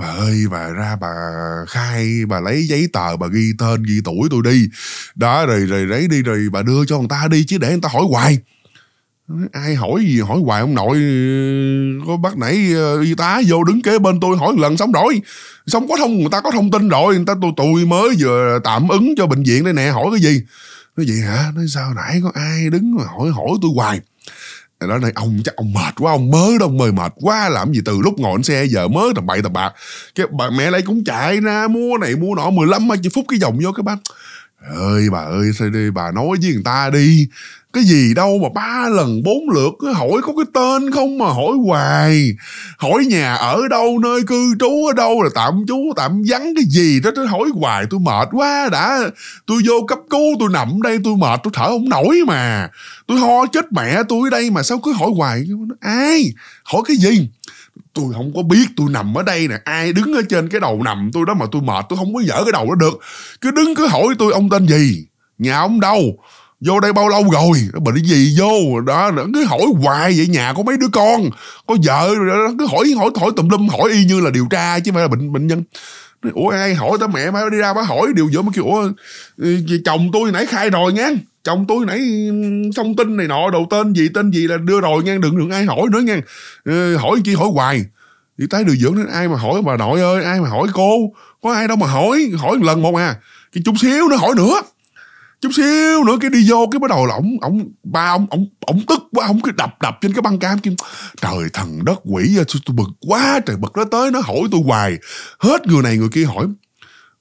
[SPEAKER 1] bà ơi bà ra bà khai bà lấy giấy tờ bà ghi tên ghi tuổi tôi đi đó rồi rồi lấy đi rồi bà đưa cho người ta đi chứ để người ta hỏi hoài ai hỏi gì hỏi hoài ông nội ờ, có bác nãy ờ, y tá vô đứng kế bên tôi hỏi lần xong rồi xong có thông người ta có thông tin rồi người ta tôi tôi mới vừa tạm ứng cho bệnh viện đây nè hỏi cái gì nói vậy hả nói sao nãy có ai đứng mà hỏi hỏi tôi hoài đó này ông chắc ông mệt quá ông mới đâu mời mệt quá làm gì từ lúc ngọn xe giờ mới tầm bậy tầm bạc cái bà mẹ lại cũng chạy ra mua này mua nọ 15 hai phút cái vòng vô cái bác ơi bà ơi sao đi bà nói với người ta đi cái gì đâu mà ba lần bốn lượt hỏi có cái tên không mà hỏi hoài hỏi nhà ở đâu nơi cư trú ở đâu là tạm trú tạm vắng cái gì đó tôi hỏi hoài tôi mệt quá đã tôi vô cấp cứu tôi nằm đây tôi mệt tôi thở không nổi mà tôi ho chết mẹ tôi ở đây mà sao cứ hỏi hoài ai hỏi cái gì tôi không có biết tôi nằm ở đây nè ai đứng ở trên cái đầu nằm tôi đó mà tôi mệt tôi không có dở cái đầu đó được cứ đứng cứ hỏi tôi ông tên gì nhà ông đâu vô đây bao lâu rồi bệnh cái gì vô đó cứ hỏi hoài vậy nhà có mấy đứa con có vợ cứ hỏi hỏi hỏi tùm lum hỏi y như là điều tra chứ không phải là bệnh bệnh nhân ủa ai hỏi tao mẹ má đi ra má hỏi điều giữa mà kêu ủa ừ, chồng tôi nãy khai rồi nha chồng tôi nãy thông tin này nọ đầu tên gì tên gì là đưa rồi nghe đừng đừng ai hỏi nữa nghe ờ, hỏi chi hỏi hoài thì tới điều dưỡng đến ai mà hỏi bà nội ơi ai mà hỏi cô có ai đâu mà hỏi hỏi một lần một à cái chút xíu nữa hỏi nữa chút xíu nữa cái đi vô cái bắt đầu là ổng ổng ba ông ổng ổng tức quá ổng cứ đập đập trên cái băng cam kia trời thần đất quỷ à, tôi, tôi bực quá trời bực nó tới nó hỏi tôi hoài hết người này người kia hỏi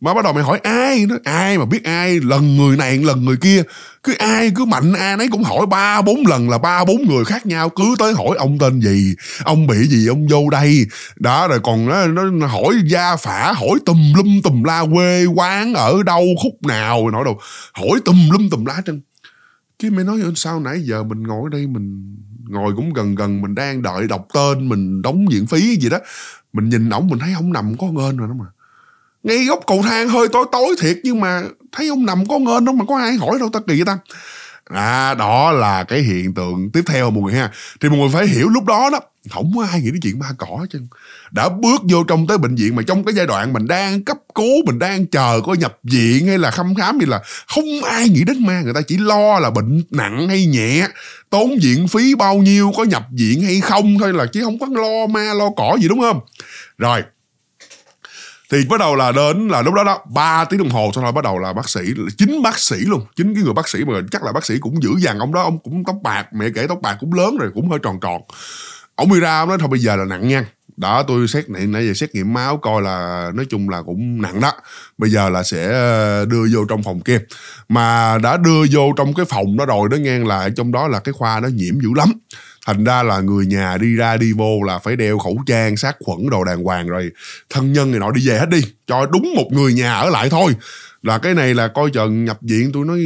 [SPEAKER 1] mà bắt đầu mày hỏi ai nó ai mà biết ai lần người này lần người kia cứ ai cứ mạnh ai nấy cũng hỏi ba bốn lần là ba bốn người khác nhau cứ tới hỏi ông tên gì ông bị gì ông vô đây đó rồi còn nó, nó hỏi gia phả hỏi tùm lum tùm la quê quán ở đâu khúc nào nói đâu hỏi tùm lum tùm lá trên cái mày nói sao nãy giờ mình ngồi đây mình ngồi cũng gần gần mình đang đợi đọc tên mình đóng viện phí gì đó mình nhìn ổng mình thấy ổng nằm có ngên rồi đó mà ngay góc cầu thang hơi tối tối thiệt nhưng mà thấy ông nằm có ngên đâu mà có ai hỏi đâu ta kỳ ta à đó là cái hiện tượng tiếp theo mọi người ha thì mọi người phải hiểu lúc đó đó không có ai nghĩ đến chuyện ma cỏ chứ đã bước vô trong tới bệnh viện mà trong cái giai đoạn mình đang cấp cứu mình đang chờ có nhập viện hay là khăm khám gì là không ai nghĩ đến ma người ta chỉ lo là bệnh nặng hay nhẹ tốn viện phí bao nhiêu có nhập viện hay không thôi là chứ không có lo ma lo cỏ gì đúng không rồi thì bắt đầu là đến là lúc đó đó ba tiếng đồng hồ sau đó bắt đầu là bác sĩ chính bác sĩ luôn chính cái người bác sĩ mà chắc là bác sĩ cũng dữ dằn ông đó ông cũng tóc bạc mẹ kể tóc bạc cũng lớn rồi cũng hơi tròn tròn ông đi ra ông nói thôi bây giờ là nặng nha đó tôi xét nãy nãy giờ xét nghiệm máu coi là nói chung là cũng nặng đó bây giờ là sẽ ờ, đưa vô trong phòng kia mà đã đưa vô trong cái phòng đó rồi đó nghe là trong đó là cái khoa nó nhiễm dữ lắm thành ra là người nhà đi ra đi vô là phải đeo khẩu trang sát khuẩn đồ đàng hoàng rồi thân nhân này nọ đi về hết đi cho đúng một người nhà ở lại thôi là cái này là coi chừng nhập viện tôi nói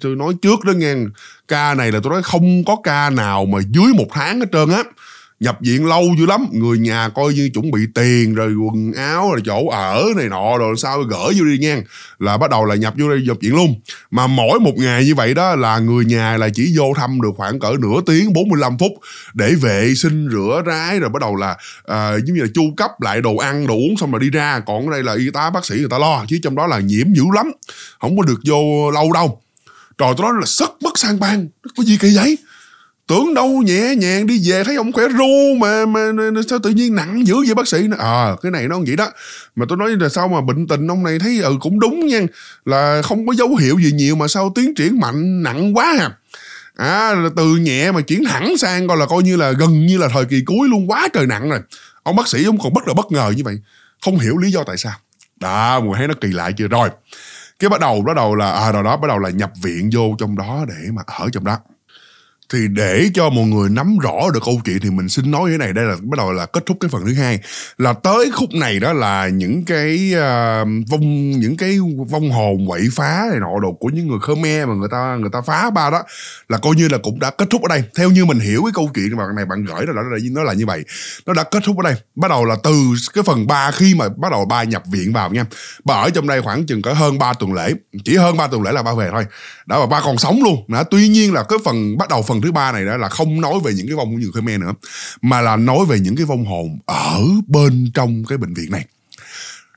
[SPEAKER 1] tôi nói trước đó nghe ca này là tôi nói không có ca nào mà dưới một tháng hết trơn á nhập viện lâu dữ lắm người nhà coi như chuẩn bị tiền rồi quần áo rồi chỗ ở này nọ rồi sao gửi vô đi nha là bắt đầu là nhập vô đây nhập viện luôn mà mỗi một ngày như vậy đó là người nhà là chỉ vô thăm được khoảng cỡ nửa tiếng 45 phút để vệ sinh rửa rái rồi bắt đầu là à, giống như là chu cấp lại đồ ăn đồ uống xong rồi đi ra còn ở đây là y tá bác sĩ người ta lo chứ trong đó là nhiễm dữ lắm không có được vô lâu đâu rồi tôi nói là sức mất sang ban có gì kỳ vậy tưởng đâu nhẹ nhàng đi về thấy ông khỏe ru mà mà sao tự nhiên nặng dữ vậy bác sĩ nó à cái này nó vậy đó mà tôi nói là sao mà bệnh tình ông này thấy ừ cũng đúng nha là không có dấu hiệu gì nhiều mà sao tiến triển mạnh nặng quá à à từ nhẹ mà chuyển thẳng sang coi là coi như là gần như là thời kỳ cuối luôn quá trời nặng rồi ông bác sĩ ông còn bất là bất ngờ như vậy không hiểu lý do tại sao đó mùi thấy nó kỳ lạ chưa rồi cái bắt đầu bắt đầu là à rồi đó bắt đầu là nhập viện vô trong đó để mà ở trong đó thì để cho mọi người nắm rõ được câu chuyện thì mình xin nói như thế này đây là bắt đầu là kết thúc cái phần thứ hai là tới khúc này đó là những cái uh, vong những cái vong hồn quậy phá này nọ đồ của những người Khmer mà người ta người ta phá ba đó là coi như là cũng đã kết thúc ở đây theo như mình hiểu cái câu chuyện mà này bạn gửi đó là nó là như vậy nó đã kết thúc ở đây bắt đầu là từ cái phần 3 khi mà bắt đầu ba nhập viện vào nha bà ở trong đây khoảng chừng cỡ hơn 3 tuần lễ chỉ hơn 3 tuần lễ là ba về thôi đó và ba còn sống luôn đó, tuy nhiên là cái phần bắt đầu phần thứ ba này đó là không nói về những cái vong của người Khmer nữa mà là nói về những cái vong hồn ở bên trong cái bệnh viện này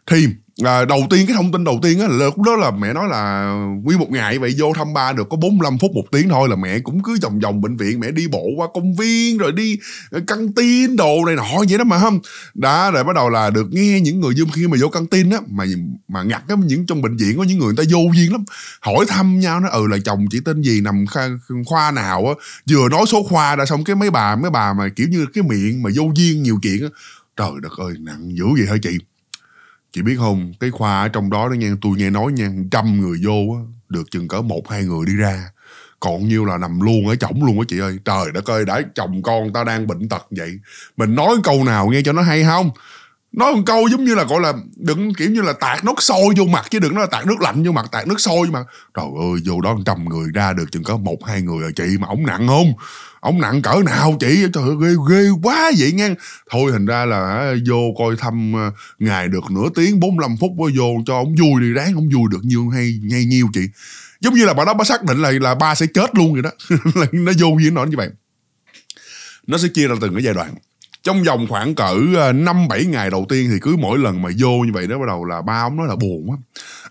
[SPEAKER 1] thì à, đầu tiên cái thông tin đầu tiên á lúc đó là mẹ nói là nguyên một ngày vậy vô thăm ba được có 45 phút một tiếng thôi là mẹ cũng cứ vòng vòng bệnh viện mẹ đi bộ qua công viên rồi đi ờ, căng tin đồ này nọ vậy đó mà không đã rồi bắt đầu là được nghe những người dương khi mà vô căng tin á mà mà ngặt á những trong bệnh viện có những người người ta vô duyên lắm hỏi thăm nhau nó ừ là chồng chị tên gì nằm khoa, khoa nào á vừa nói số khoa đã xong cái mấy bà mấy bà mà kiểu như cái miệng mà vô duyên nhiều chuyện á trời đất ơi nặng dữ vậy hả chị Chị biết không, cái khoa ở trong đó đó nha, tôi nghe nói nha, trăm người vô á, được chừng cỡ một hai người đi ra. Còn nhiêu là nằm luôn ở chổng luôn á chị ơi. Trời đất ơi, đã chồng con ta đang bệnh tật vậy. Mình nói câu nào nghe cho nó hay không? Nói một câu giống như là gọi là đừng kiểu như là tạt nước sôi vô mặt chứ đừng nói là tạt nước lạnh vô mặt, tạt nước sôi mà Trời ơi, vô đó trăm người ra được chừng có một hai người rồi à chị mà ổng nặng không? ông nặng cỡ nào chị trời ghê, ghê quá vậy nghe thôi hình ra là vô coi thăm ờ, ngày được nửa tiếng 45 phút mới vô cho ông vui đi ráng ông vui được nhiêu hay ngay nhiêu chị giống như là bà đó bà xác định là là ba sẽ chết luôn vậy đó [LAUGHS] nó vô với nó như vậy nó sẽ chia ra từng cái giai đoạn trong vòng khoảng cỡ ờ, năm bảy ngày đầu tiên thì cứ mỗi lần mà vô như vậy đó bắt đầu là ba ông nói là buồn quá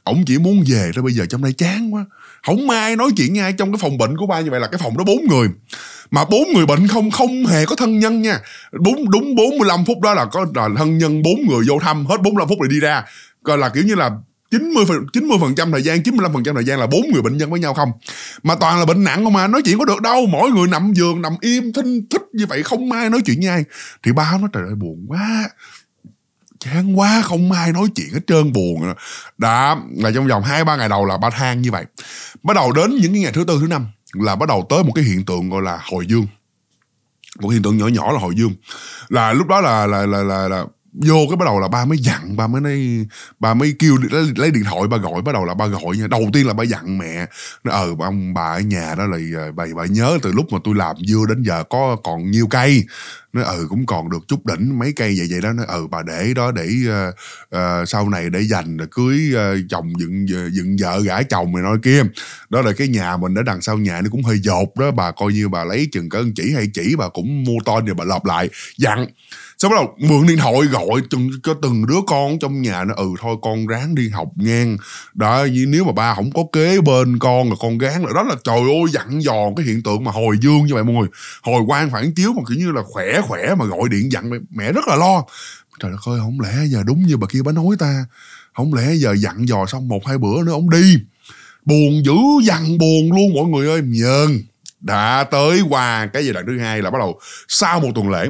[SPEAKER 1] ổng chỉ muốn về thôi bây giờ trong đây chán quá không ai nói chuyện ngay trong cái phòng bệnh của ba như vậy là cái phòng đó bốn người mà bốn người bệnh không không hề có thân nhân nha đúng đúng 45 phút đó là có là thân nhân bốn người vô thăm hết 45 phút rồi đi ra coi là kiểu như là 90 90 phần trăm thời gian 95 phần trăm thời gian là bốn người bệnh nhân với nhau không mà toàn là bệnh nặng không à nói chuyện có được đâu mỗi người nằm giường nằm im thinh thích như vậy không ai nói chuyện với ai thì ba nó trời ơi buồn quá chán quá không ai nói chuyện hết trơn buồn rồi. À. đã là trong vòng hai ba ngày đầu là ba than như vậy bắt đầu đến những cái ngày thứ tư thứ năm là bắt đầu tới một cái hiện tượng gọi là hồi dương một hiện tượng nhỏ nhỏ là hồi dương là lúc đó là là là là, là vô cái bắt đầu là ba mới dặn ba mới nói ba mới kêu lấy, lấy điện thoại ba gọi bắt đầu là ba gọi nha đầu tiên là ba dặn mẹ ờ ông bà ở nhà đó là ờ, bà bà nhớ từ lúc mà tôi làm dưa đến giờ có còn nhiều cây nói ừ cũng còn được chút đỉnh mấy cây vậy vậy đó nói ừ bà để đó để uh, uh, sau này để dành để cưới uh, chồng dựng dựng vợ gả chồng này nói kia đó là cái nhà mình ở đằng sau nhà nó cũng hơi dột đó bà coi như bà lấy chừng cân chỉ hay chỉ bà cũng mua to rồi bà lọc lại dặn sau bắt đầu mượn điện thoại gọi từng cho từng đứa con trong nhà nó ừ thôi con ráng đi học ngang đó nếu mà ba không có kế bên con là con gán rồi đó là trời ơi dặn dò cái hiện tượng mà hồi dương như vậy mọi người hồi quan phản chiếu mà kiểu như là khỏe khỏe mà gọi điện dặn mẹ rất là lo trời đất ơi không lẽ giờ đúng như bà kia bà nói ta không lẽ giờ dặn dò xong một hai bữa nữa ông đi buồn dữ dằn buồn luôn mọi người ơi nhờn đã tới qua cái giai đoạn thứ hai là bắt đầu sau một tuần lễ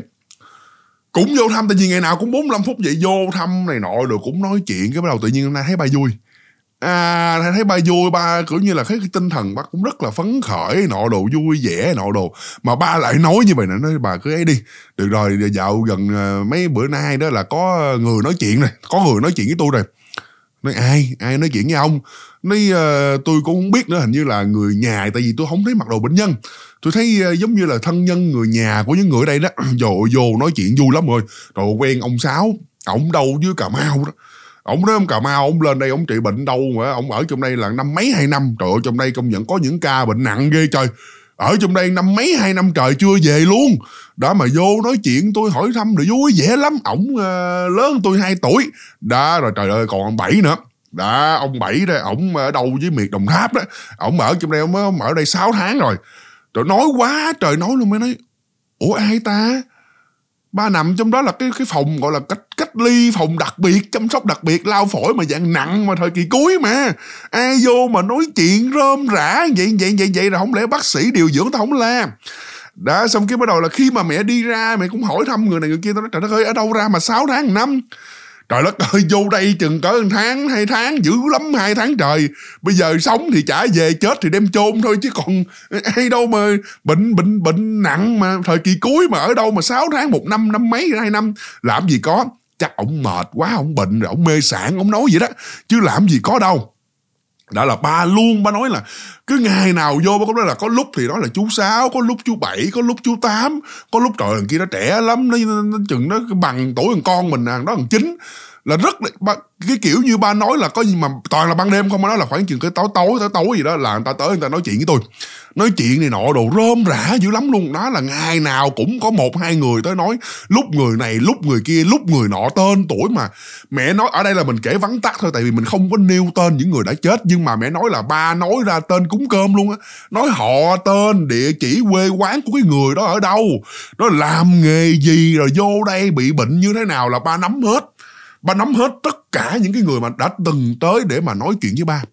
[SPEAKER 1] cũng vô thăm tự nhiên ngày nào cũng 45 phút vậy vô thăm này nọ rồi cũng nói chuyện cái bắt đầu tự nhiên hôm nay thấy bà vui à thấy ba vui ba kiểu như là cái tinh thần ba cũng rất là phấn khởi nọ đồ vui vẻ nọ đồ mà ba lại nói như vậy nè nói bà cứ ấy đi được rồi dạo gần à, mấy bữa nay đó là có người nói chuyện này có người nói chuyện với tôi rồi nói ai ai nói chuyện với ông nói à, tôi cũng không biết nữa hình như là người nhà tại vì tôi không thấy mặc đồ bệnh nhân tôi thấy à, giống như là thân nhân người nhà của những người ở đây đó [CLEARS THROAT] dồ vô nói chuyện vui lắm rồi rồi quen ông sáu ổng đâu dưới cà mau đó ổng nói ông cà mau ông lên đây ông trị bệnh đâu mà ông ở trong đây là năm mấy hai năm trời ơi trong đây công nhận có những ca bệnh nặng ghê trời ở trong đây năm mấy hai năm trời chưa về luôn đó mà vô nói chuyện tôi hỏi thăm rồi vui vẻ lắm ổng uh, lớn tôi 2 tuổi đã rồi trời ơi còn bảy nữa đã ông bảy đây ổng ở đâu với miệt đồng tháp đó ổng ở trong đây ông, ông ở đây 6 tháng rồi trời nói quá trời nói luôn mới nói ủa ai ta ba nằm trong đó là cái cái phòng gọi là cách cách ly phòng đặc biệt chăm sóc đặc biệt lao phổi mà dạng nặng mà thời kỳ cuối mà ai vô mà nói chuyện rơm rã vậy vậy vậy vậy là không lẽ bác sĩ điều dưỡng tao không làm đã xong cái bắt đầu là khi mà mẹ đi ra mẹ cũng hỏi thăm người này người kia tao nói trời đất ơi ở đâu ra mà 6 tháng một năm trời đất ơi vô đây chừng cỡ một tháng hai tháng dữ lắm hai tháng trời bây giờ sống thì trả về chết thì đem chôn thôi chứ còn ai đâu mà bệnh bệnh bệnh nặng mà thời kỳ cuối mà ở đâu mà 6 tháng một năm năm mấy hai năm làm gì có chắc ổng mệt quá ổng bệnh rồi ổng mê sản ổng nói vậy đó chứ làm gì có đâu đó là ba luôn ba nói là cứ ngày nào vô ba cũng nói là có lúc thì nói là chú sáu có lúc chú bảy có lúc chú tám có lúc trời thằng kia nó trẻ lắm nó, nó, nó chừng nó bằng tuổi thằng con mình thằng đó thằng chín là rất là, ba, cái kiểu như ba nói là có gì mà toàn là ban đêm không mà nói là khoảng chừng cái tối tối tối tối gì đó là người ta tới người ta nói chuyện với tôi nói chuyện này nọ đồ rơm rã dữ lắm luôn đó là ngày nào cũng có một hai người tới nói lúc người này lúc người kia lúc người nọ tên tuổi mà mẹ nói ở đây là mình kể vắn tắt thôi tại vì mình không có nêu tên những người đã chết nhưng mà mẹ nói là ba nói ra tên cúng cơm luôn á nói họ tên địa chỉ quê quán của cái người đó ở đâu nó làm nghề gì rồi vô đây bị bệnh như thế nào là ba nắm hết ba nắm hết tất cả những cái người mà đã từng tới để mà nói chuyện với ba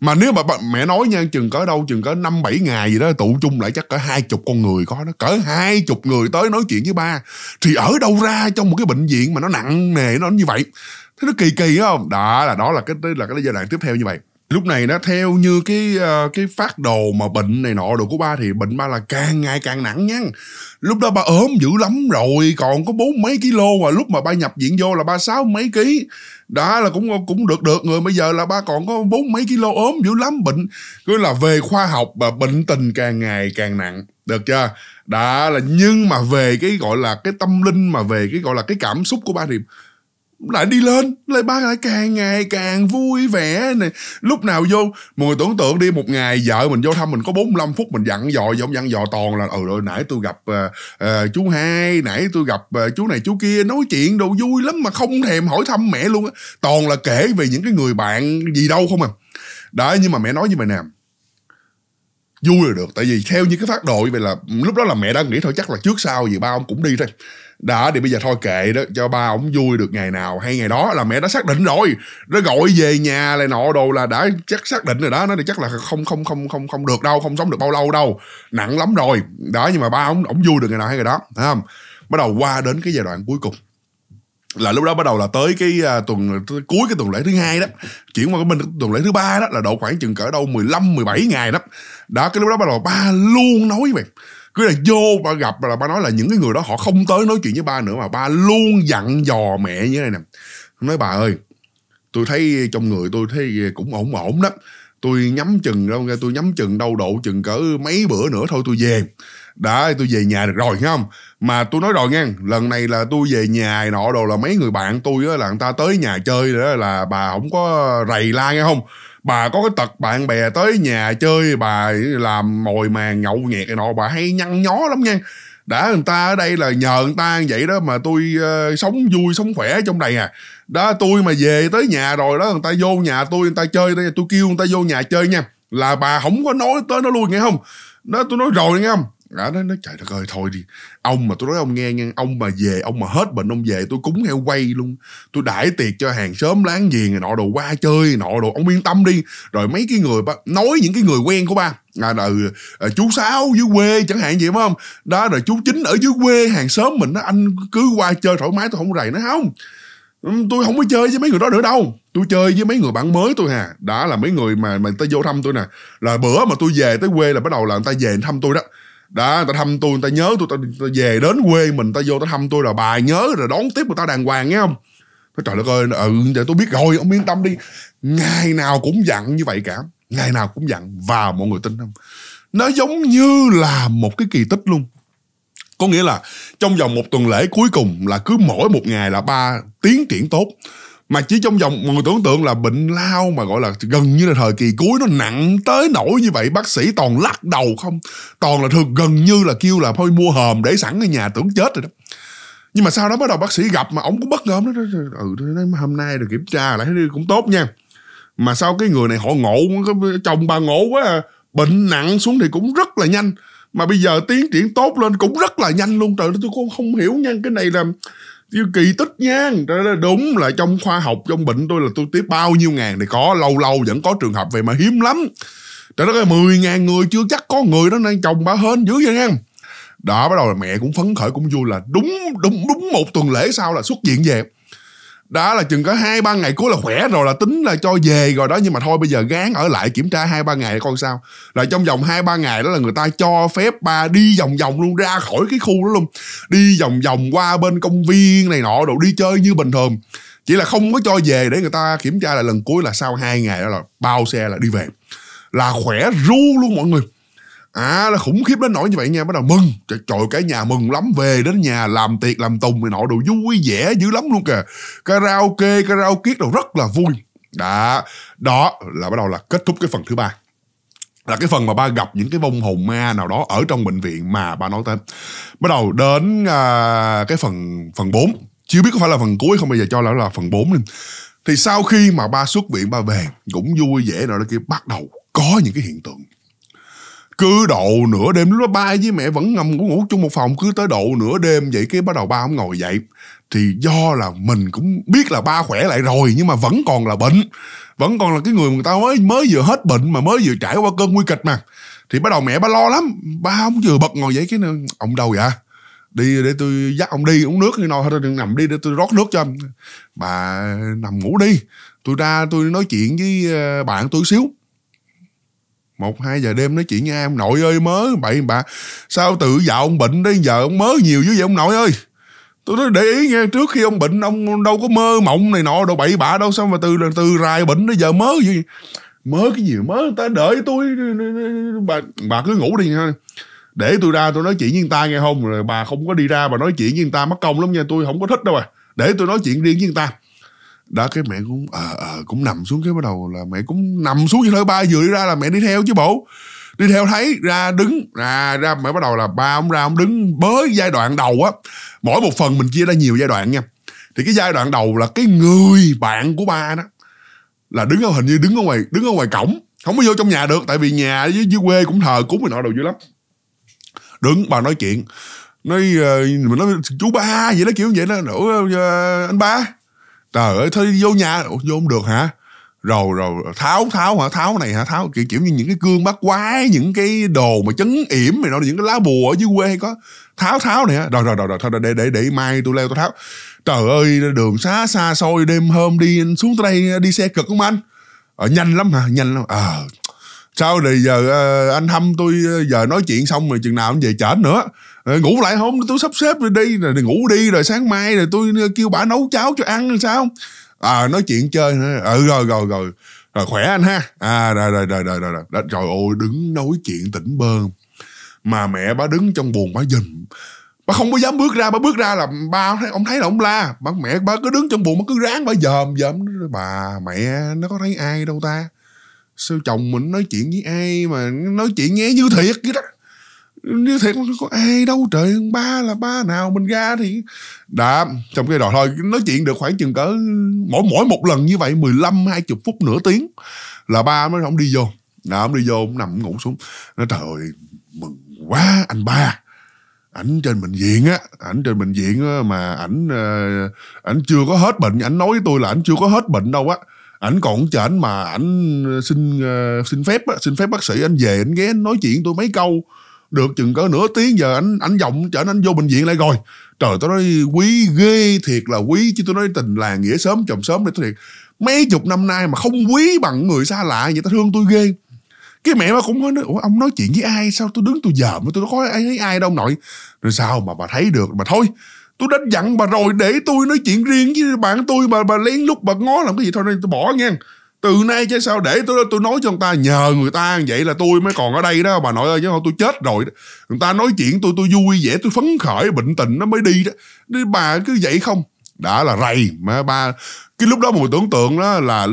[SPEAKER 1] mà nếu mà bà, mẹ nói nha chừng cỡ đâu chừng cỡ năm bảy ngày gì đó tụ chung lại chắc cỡ hai chục con người có đó cỡ hai chục người tới nói chuyện với ba thì ở đâu ra trong một cái bệnh viện mà nó nặng nề nó như vậy thế nó kỳ kỳ không đó là đó là cái là cái giai đoạn tiếp theo như vậy lúc này nó theo như cái ờ, cái phát đồ mà bệnh này nọ đồ của ba thì bệnh ba là càng ngày càng nặng nha lúc đó ba ốm dữ lắm rồi còn có bốn mấy kg và lúc mà ba nhập viện vô là ba sáu mấy ký đó là cũng cũng được được người bây giờ là ba còn có bốn mấy kg ốm dữ lắm bệnh cứ là về khoa học và bệnh tình càng ngày càng nặng được chưa đó là nhưng mà về cái gọi là cái tâm linh mà về cái gọi là cái cảm xúc của ba thì lại đi lên lại bác lại càng ngày càng vui vẻ này lúc nào vô mọi người tưởng tượng đi một ngày vợ mình vô thăm mình có 45 phút mình dặn dò giống dặn dò toàn là ừ rồi nãy tôi gặp uh, chú hai nãy tôi gặp uh, chú này chú kia nói chuyện đồ vui lắm mà không thèm hỏi thăm mẹ luôn á toàn là kể về những cái người bạn gì đâu không à đấy nhưng mà mẹ nói như vậy nè vui là được tại vì theo những cái phát đội như vậy là lúc đó là mẹ đang nghĩ thôi chắc là trước sau gì ba ông cũng đi thôi đó thì bây giờ thôi kệ đó cho ba ổng vui được ngày nào hay ngày đó là mẹ đã xác định rồi nó gọi về nhà lại nọ đồ là đã chắc xác định rồi đó nó thì chắc là không không không không không được đâu không sống được bao lâu đâu nặng lắm rồi đó nhưng mà ba ổng ổng vui được ngày nào hay ngày đó thấy không bắt đầu qua đến cái giai đoạn cuối cùng là lúc đó bắt đầu là tới cái uh, tuần tới cuối cái tuần lễ thứ hai đó chuyển qua cái bên tuần lễ thứ ba đó là độ khoảng chừng cỡ đâu 15 17 ngày đó đó cái lúc đó bắt đầu ba luôn nói vậy cứ là vô ba gặp là ba nói là những cái người đó họ không tới nói chuyện với ba nữa mà ba luôn dặn dò mẹ như thế này nè nói bà ơi tôi thấy trong người tôi thấy cũng ổn ổn đó tôi nhắm chừng đâu nghe tôi nhắm chừng đâu độ chừng cỡ mấy bữa nữa thôi tôi về đã tôi về nhà được rồi thấy không mà tôi nói rồi nghe lần này là tôi về nhà nọ đồ là mấy người bạn tôi á là người ta tới nhà chơi đó là bà không có rầy la nghe không bà có cái tật bạn bè tới nhà chơi bà làm mồi màng nhậu nhẹt này nọ bà hay nhăn nhó lắm nha đã người ta ở đây là nhờ người ta vậy đó mà tôi uh, sống vui sống khỏe trong này à đó tôi mà về tới nhà rồi đó người ta vô nhà tôi người ta chơi tôi kêu người ta vô nhà chơi nha là bà không có nói tới nó luôn nghe không đó tôi nói rồi nghe không đó nó nói trời đất ơi thôi đi ông mà tôi nói ông nghe nha ông mà về ông mà hết bệnh ông về tôi cúng heo quay luôn tôi đãi tiệc cho hàng xóm láng giềng này nọ đồ qua chơi nọ đồ ông yên tâm đi rồi mấy cái người ba nói những cái người quen của ba à, là, à, ờ, chú sáu dưới quê chẳng hạn gì phải không đó rồi chú chính ở dưới quê hàng xóm mình đó anh cứ qua chơi thoải mái tôi không rầy nó không ừ, tôi không có chơi với mấy người đó nữa đâu tôi chơi với mấy người bạn mới tôi hà đã là mấy người mà mà người ta vô thăm tôi nè là bữa mà tôi về tới quê là bắt đầu là người ta về thăm tôi đó đó người ta thăm tôi người ta nhớ tôi ta, ta về đến quê mình ta vô ta thăm tôi là bà nhớ rồi đón tiếp người ta đàng hoàng nghe không tôi trời đất ơi ừ để tôi biết rồi ông yên tâm đi ngày nào cũng dặn như vậy cả ngày nào cũng dặn và mọi người tin không nó giống như là một cái kỳ tích luôn có nghĩa là trong vòng một tuần lễ cuối cùng là cứ mỗi một ngày là ba tiến triển tốt mà chỉ trong vòng mọi người tưởng tượng là bệnh lao mà gọi là gần như là thời kỳ cuối nó nặng tới nổi như vậy bác sĩ toàn lắc đầu không toàn là thường gần như là kêu là thôi mua hòm để sẵn ở nhà tưởng chết rồi đó nhưng mà sau đó bắt đầu bác sĩ gặp mà ông cũng bất ngờ nó ừ hôm nay được kiểm tra lại thấy cũng tốt nha mà sau cái người này họ ngộ chồng bà ngộ quá à. bệnh nặng xuống thì cũng rất là nhanh mà bây giờ tiến triển tốt lên cũng rất là nhanh luôn trời tôi cũng không hiểu nha cái này là Yêu kỳ tích nha Đó là đúng là trong khoa học Trong bệnh tôi là tôi tiếp bao nhiêu ngàn thì có Lâu lâu vẫn có trường hợp về mà hiếm lắm Trời đất ơi 10 ngàn người chưa chắc có người đó nên chồng bà hên dữ vậy nha Đó bắt đầu là mẹ cũng phấn khởi cũng vui là đúng đúng đúng một tuần lễ sau là xuất viện về đó là chừng có hai ba ngày cuối là khỏe rồi là tính là cho về rồi đó nhưng mà thôi bây giờ gán ở lại kiểm tra hai ba ngày con sao là trong vòng hai ba ngày đó là người ta cho phép ba đi vòng vòng luôn ra khỏi cái khu đó luôn đi vòng vòng qua bên công viên này nọ đồ đi chơi như bình thường chỉ là không có cho về để người ta kiểm tra lại lần cuối là sau hai ngày đó là bao xe là đi về là khỏe ru luôn mọi người à là khủng khiếp đến nỗi như vậy nha bắt đầu mừng trời, trời cả nhà mừng lắm về đến nhà làm tiệc làm tùng này nọ đồ vui vẻ dữ lắm luôn kìa karaoke karaoke đồ rất là vui đó đó là bắt đầu là kết thúc cái phần thứ ba là cái phần mà ba gặp những cái vong hồn ma nào đó ở trong bệnh viện mà ba nói tới bắt đầu đến à, cái phần phần 4 chưa biết có phải là phần cuối không bây giờ cho là là phần 4 đi thì sau khi mà ba xuất viện ba về cũng vui vẻ rồi kia bắt đầu có những cái hiện tượng cứ độ nửa đêm lúc đó ba với mẹ vẫn ngầm ngủ ngủ chung một phòng cứ tới độ nửa đêm vậy cái bắt đầu ba không ngồi dậy thì do là mình cũng biết là ba khỏe lại rồi nhưng mà vẫn còn là bệnh vẫn còn là cái người người ta mới mới vừa hết bệnh mà mới vừa trải qua cơn nguy kịch mà thì bắt đầu mẹ ba lo lắm ba không vừa bật ngồi dậy cái nữa ông đâu vậy đi để tôi dắt ông đi uống nước cái nồi thôi nằm đi để tôi rót nước cho bà nằm ngủ đi tôi ra tôi nói chuyện với ờ, bạn tôi xíu một hai giờ đêm nói chuyện với em nội ơi mới bậy bạ sao tự dạo ông bệnh đấy giờ ông mớ nhiều dữ vậy ông nội ơi tôi nói để ý nghe trước khi ông bệnh ông đâu có mơ mộng này nọ đâu bậy bạ đâu sao mà từ từ rài bệnh đến giờ mớ gì mớ cái gì mớ người ta đợi tôi bà bà cứ ngủ đi nha để tôi ra tôi nói chuyện với người ta nghe không rồi bà không có đi ra bà nói chuyện với người ta mất công lắm nha tôi không có thích đâu à để tôi nói chuyện riêng với người ta đó cái mẹ cũng à, à, cũng nằm xuống cái bắt đầu là mẹ cũng nằm xuống như thôi ba vừa đi ra là mẹ đi theo chứ bộ đi theo thấy ra đứng ra ra mẹ bắt đầu là ba ông ra ông đứng bới giai đoạn đầu á mỗi một phần mình chia ra nhiều giai đoạn nha thì cái giai đoạn đầu là cái người bạn của ba đó là đứng ở hình như đứng ở ngoài đứng ở ngoài cổng không có vô trong nhà được tại vì nhà dưới, dưới quê cũng thờ cúng này nọ đồ dữ lắm đứng bà nói chuyện nói ờ, mình nói chú ba vậy đó kiểu vậy đó nữa anh ba trời ơi thôi vô nhà vô không được hả rồi rồi tháo tháo hả tháo này hả tháo kiểu kiểu như những cái cương bát quái những cái đồ mà chấn yểm này nọ những cái lá bùa ở dưới quê hay có tháo tháo này hả rồi rồi rồi rồi thôi để để để mai tôi leo tôi tháo trời ơi đường xá xa xôi đêm hôm đi xuống tới đây đi xe cực không anh ờ, nhanh lắm hả nhanh lắm ờ à, sao thì giờ ờ, anh thăm tôi ờ, giờ nói chuyện xong rồi chừng nào anh về chở nữa Ờ, ngủ lại không tôi sắp xếp rồi đi rồi ngủ đi rồi sáng mai rồi tôi ờ, kêu bà nấu cháo cho ăn rồi sao à nói chuyện chơi nữa ừ rồi rồi rồi rồi khỏe anh ha à rồi rồi rồi rồi rồi rồi trời ơi đứng nói chuyện tỉnh bơ mà mẹ bà đứng trong buồn bà dình bà không có dám bước ra bà bước ra là ba ông thấy ông thấy là ông la bà mẹ bà cứ đứng trong buồn bà cứ ráng bà dòm dòm bà mẹ nó có thấy ai đâu ta sao chồng mình nói chuyện với ai mà nói chuyện nghe như thiệt vậy đó như thiệt có ai đâu trời ba là ba nào mình ra thì đã trong cái đó thôi nói chuyện được khoảng chừng cỡ mỗi mỗi một lần như vậy 15 20 phút nửa tiếng là ba mới không đi vô đó, không đi vô ông nằm ngủ xuống nó trời ơi mừng quá anh ba ảnh trên bệnh viện á ảnh trên bệnh viện á, mà ảnh ờ, ảnh chưa có hết bệnh ảnh nói với tôi là ảnh chưa có hết bệnh đâu á ảnh còn chảnh mà ảnh ờ, xin ờ, xin phép xin phép bác sĩ anh về anh ghé anh nói chuyện tôi mấy câu được chừng có nửa tiếng giờ anh anh giọng trở nên anh vô bệnh viện lại rồi trời tôi nói quý ghê thiệt là quý chứ tôi nói tình làng nghĩa sớm chồng sớm đây tôi thiệt mấy chục năm nay mà không quý bằng người xa lạ vậy ta thương tôi ghê cái mẹ nó cũng nói ủa ông nói chuyện với ai sao tôi đứng tôi giờ mà tôi có ai thấy ai đâu nội rồi sao mà bà thấy được mà thôi tôi đã dặn bà rồi để tôi nói chuyện riêng với bạn tôi bà bà lén lúc bà ngó làm cái gì thôi nên tôi bỏ nghe từ nay chứ sao để tôi tôi nói cho người ta nhờ người ta vậy là tôi mới còn ở đây đó bà nội ơi chứ không tôi chết rồi người ta nói chuyện tôi tôi vui vẻ tôi phấn khởi bệnh tình nó mới đi đó bà cứ vậy không đã là rầy mà ba cái lúc đó mình tưởng tượng đó là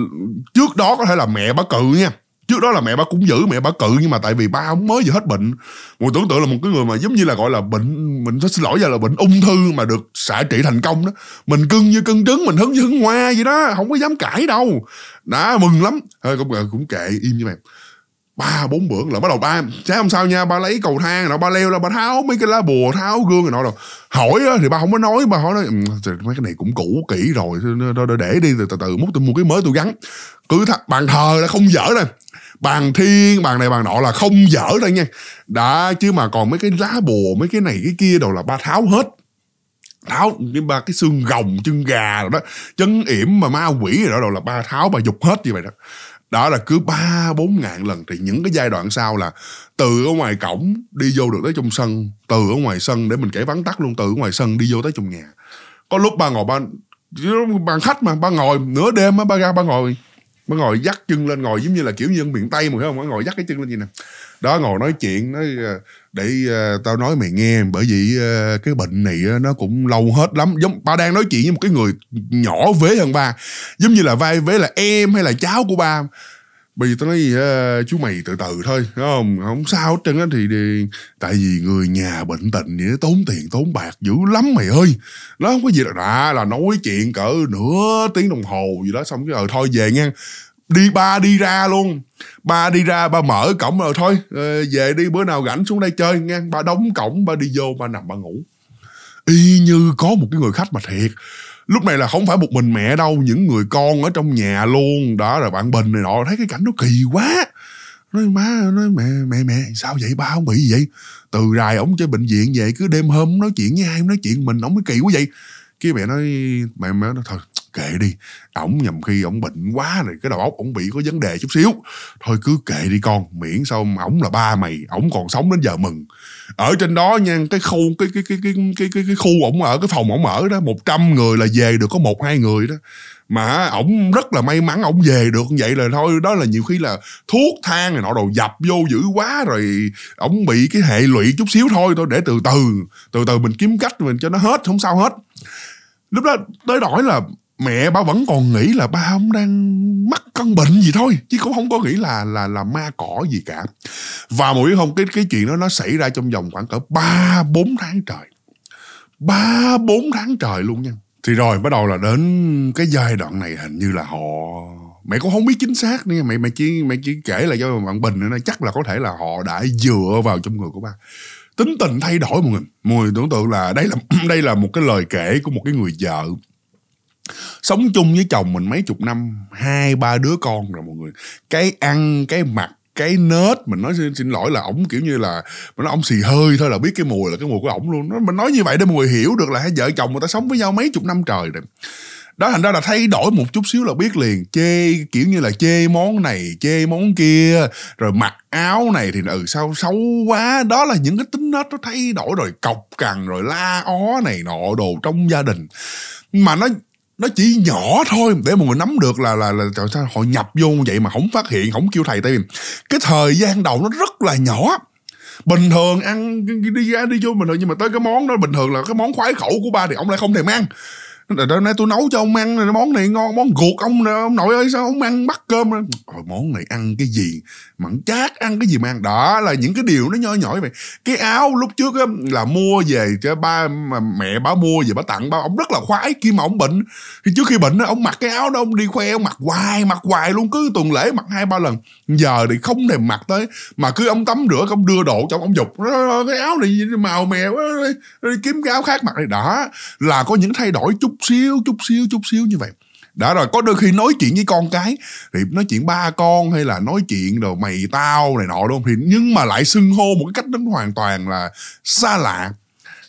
[SPEAKER 1] trước đó có thể là mẹ bà cự nha trước đó là mẹ bà cũng giữ mẹ bà cự nhưng mà tại vì ba ông mới vừa hết bệnh ngồi tưởng tượng là một cái người mà giống như là gọi là bệnh mình xin lỗi giờ là bệnh ung thư mà được xạ trị thành công đó mình cưng như cưng trứng mình hứng như hứng hoa vậy đó không có dám cãi đâu đã mừng lắm thôi cũng, ờ, cũng kệ im như mày ba bốn bữa là bắt đầu ba sáng hôm sau nha ba lấy cầu thang rồi ba leo là ba tháo mấy cái lá bùa tháo gương rồi nọ rồi hỏi đó, thì ba không có nói ba hỏi nói ừ, mấy cái này cũng cũ kỹ rồi để, để đi từ từ, từ mốt tôi mua cái mới tôi gắn cứ th- bàn thờ là không dở này bàn thiên bàn này bàn nọ là không dở đâu nha đã chứ mà còn mấy cái lá bùa mấy cái này cái kia đâu là ba tháo hết tháo cái ba cái xương gồng chân gà rồi đó chân yểm mà ma quỷ rồi đó đâu là ba tháo ba dục hết như vậy đó đó là cứ ba bốn ngàn lần thì những cái giai đoạn sau là từ ở ngoài cổng đi vô được tới trong sân từ ở ngoài sân để mình kể vắng tắt luôn từ ở ngoài sân đi vô tới trong nhà có lúc ba ngồi ba bàn khách mà ba ngồi nửa đêm á ba ra ba ngồi mới ngồi dắt chân lên ngồi giống như là kiểu dân miền tây mà phải không mới ngồi dắt cái chân lên gì nè đó ngồi nói chuyện nói ờ, để uh, tao nói mày nghe bởi vì uh, cái bệnh này uh, nó cũng lâu hết lắm giống ba đang nói chuyện với một cái người nhỏ vế hơn ba giống như là vai vế là em hay là cháu của ba Bây tao nói gì chú mày từ từ thôi, không? Không sao hết trơn á thì đi... tại vì người nhà bệnh tình vậy tốn tiền tốn bạc dữ lắm mày ơi. Nó không có gì là là nói chuyện cỡ nửa tiếng đồng hồ gì đó xong cái ờ thôi về nha. Đi ba đi ra luôn. Ba đi ra ba mở cổng rồi thôi, ờ, về đi bữa nào rảnh xuống đây chơi nha. Ba đóng cổng, ba đi vô ba nằm ba ngủ. Y như có một cái người khách mà thiệt lúc này là không phải một mình mẹ đâu những người con ở trong nhà luôn đó rồi bạn bình này nọ thấy cái cảnh nó kỳ quá nói má nói mẹ mẹ mẹ sao vậy ba không bị gì vậy từ rài ổng chơi bệnh viện về cứ đêm hôm nói chuyện với ai nói chuyện mình ổng mới kỳ quá vậy kia mẹ nói mẹ mẹ nói thôi kệ đi ổng nhầm khi ổng bệnh quá rồi cái đầu óc ổng bị có vấn đề chút xíu thôi cứ kệ đi con miễn sao ổng là ba mày ổng còn sống đến giờ mừng ở trên đó nha cái khu cái cái cái cái cái cái, cái khu ổng ở cái phòng ổng ở đó 100 người là về được có một hai người đó mà ổng rất là may mắn ổng về được vậy là thôi đó là nhiều khi là thuốc thang này nọ đồ dập vô dữ quá rồi ổng bị cái hệ lụy chút xíu thôi thôi để từ từ từ từ mình kiếm cách mình cho nó hết không sao hết lúc đó tới đổi là mẹ ba vẫn còn nghĩ là ba không đang mắc căn bệnh gì thôi chứ cũng không có nghĩ là là là ma cỏ gì cả và mũi không cái cái chuyện đó nó xảy ra trong vòng khoảng cỡ ba bốn tháng trời ba bốn tháng trời luôn nha thì rồi bắt đầu là đến cái giai đoạn này hình như là họ mẹ cũng không biết chính xác nha mẹ mẹ chỉ mẹ chỉ kể là do bạn bình nó chắc là có thể là họ đã dựa vào trong người của ba tính tình thay đổi mọi người mọi người tưởng tượng là đây là [CLEARS THROAT] đây là một cái lời kể của một cái người vợ sống chung với chồng mình mấy chục năm hai ba đứa con rồi mọi người cái ăn cái mặt cái nết mình nói xin, xin lỗi là ổng kiểu như là mình nói ổng xì hơi thôi là biết cái mùi là cái mùi của ổng luôn nó mình nói như vậy để mọi người hiểu được là hai vợ chồng người ta sống với nhau mấy chục năm trời rồi đó thành ra là thay đổi một chút xíu là biết liền chê kiểu như là chê món này chê món kia rồi mặc áo này thì ừ sao xấu quá đó là những cái tính nết nó thay đổi rồi cọc cằn rồi la ó này nọ đồ trong gia đình mà nó nó chỉ nhỏ thôi để mọi người nắm được là là là trời sao họ nhập vô vậy mà không phát hiện không kêu thầy tại vì cái thời gian đầu nó rất là nhỏ bình thường ăn đi ra đi vô bình thường nhưng mà tới cái món đó bình thường là cái món khoái khẩu của ba thì ông lại không thèm ăn đó nay tôi nấu cho ông ăn món này ngon món ruột ông ông nội ơi sao ông ăn bắt cơm rồi món này ăn cái gì mặn chát ăn cái gì mà ăn đó là những cái điều nó nhỏ nhỏ vậy cái áo lúc trước á, là mua về cho ba mẹ bà mua về bà tặng ba ông rất là khoái khi mà ông bệnh thì trước khi bệnh ông mặc cái áo đó ông đi khoe ông mặc hoài mặc hoài luôn cứ tuần lễ mặc hai ba lần giờ thì không thèm mặc tới mà cứ ông tắm rửa ông đưa đồ cho ông dục cái áo này màu mè kiếm cái áo khác mặc này đã là có những thay đổi chút chút xíu chút xíu chút xíu như vậy đã rồi có đôi khi nói chuyện với con cái thì nói chuyện ba con hay là nói chuyện đồ mày tao này nọ đúng không thì nhưng mà lại xưng hô một cách nó hoàn toàn là xa lạ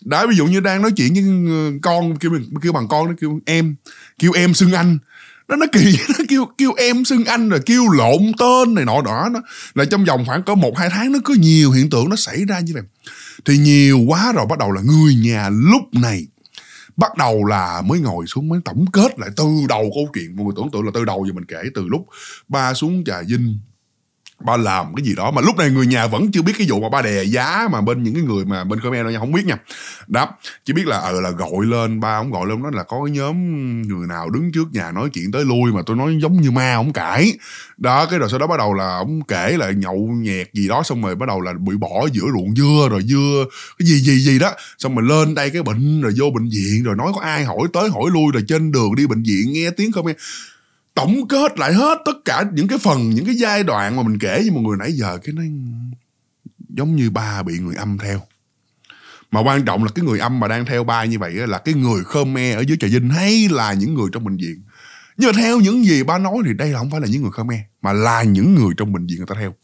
[SPEAKER 1] đã ví dụ như đang nói chuyện với ờ, con kêu kêu bằng con nó kêu em kêu em xưng anh nó nó kỳ nó [LAUGHS] kêu kêu em xưng anh rồi kêu lộn tên này nọ đó nó là trong vòng khoảng có một hai tháng nó có nhiều hiện tượng nó xảy ra như vậy thì nhiều quá rồi bắt đầu là người nhà lúc này bắt đầu là mới ngồi xuống mới tổng kết lại từ đầu câu chuyện mọi người tưởng tượng là từ đầu giờ mình kể từ lúc ba xuống trà vinh ba làm cái gì đó mà lúc này người nhà vẫn chưa biết cái vụ mà ba đè giá mà bên những cái người mà bên Khmer đâu nha không biết nha đó chỉ biết là ờ ừ, là gọi lên ba ông gọi lên đó là có cái nhóm người nào đứng trước nhà nói chuyện tới lui mà tôi nói giống như ma ông cãi đó cái rồi sau đó bắt đầu là ông kể lại nhậu nhẹt gì đó xong rồi bắt đầu là bị bỏ giữa ruộng dưa rồi dưa cái gì gì gì đó xong rồi lên đây cái bệnh rồi vô bệnh viện rồi nói có ai hỏi tới hỏi lui rồi trên đường đi bệnh viện nghe tiếng không em tổng kết lại hết tất cả những cái phần những cái giai đoạn mà mình kể với mọi người nãy giờ cái nó giống như ba bị người âm theo mà quan trọng là cái người âm mà đang theo ba như vậy là cái người Khmer ở dưới Trà Vinh hay là những người trong bệnh viện nhưng mà theo những gì ba nói thì đây là không phải là những người Khmer mà là những người trong bệnh viện người ta theo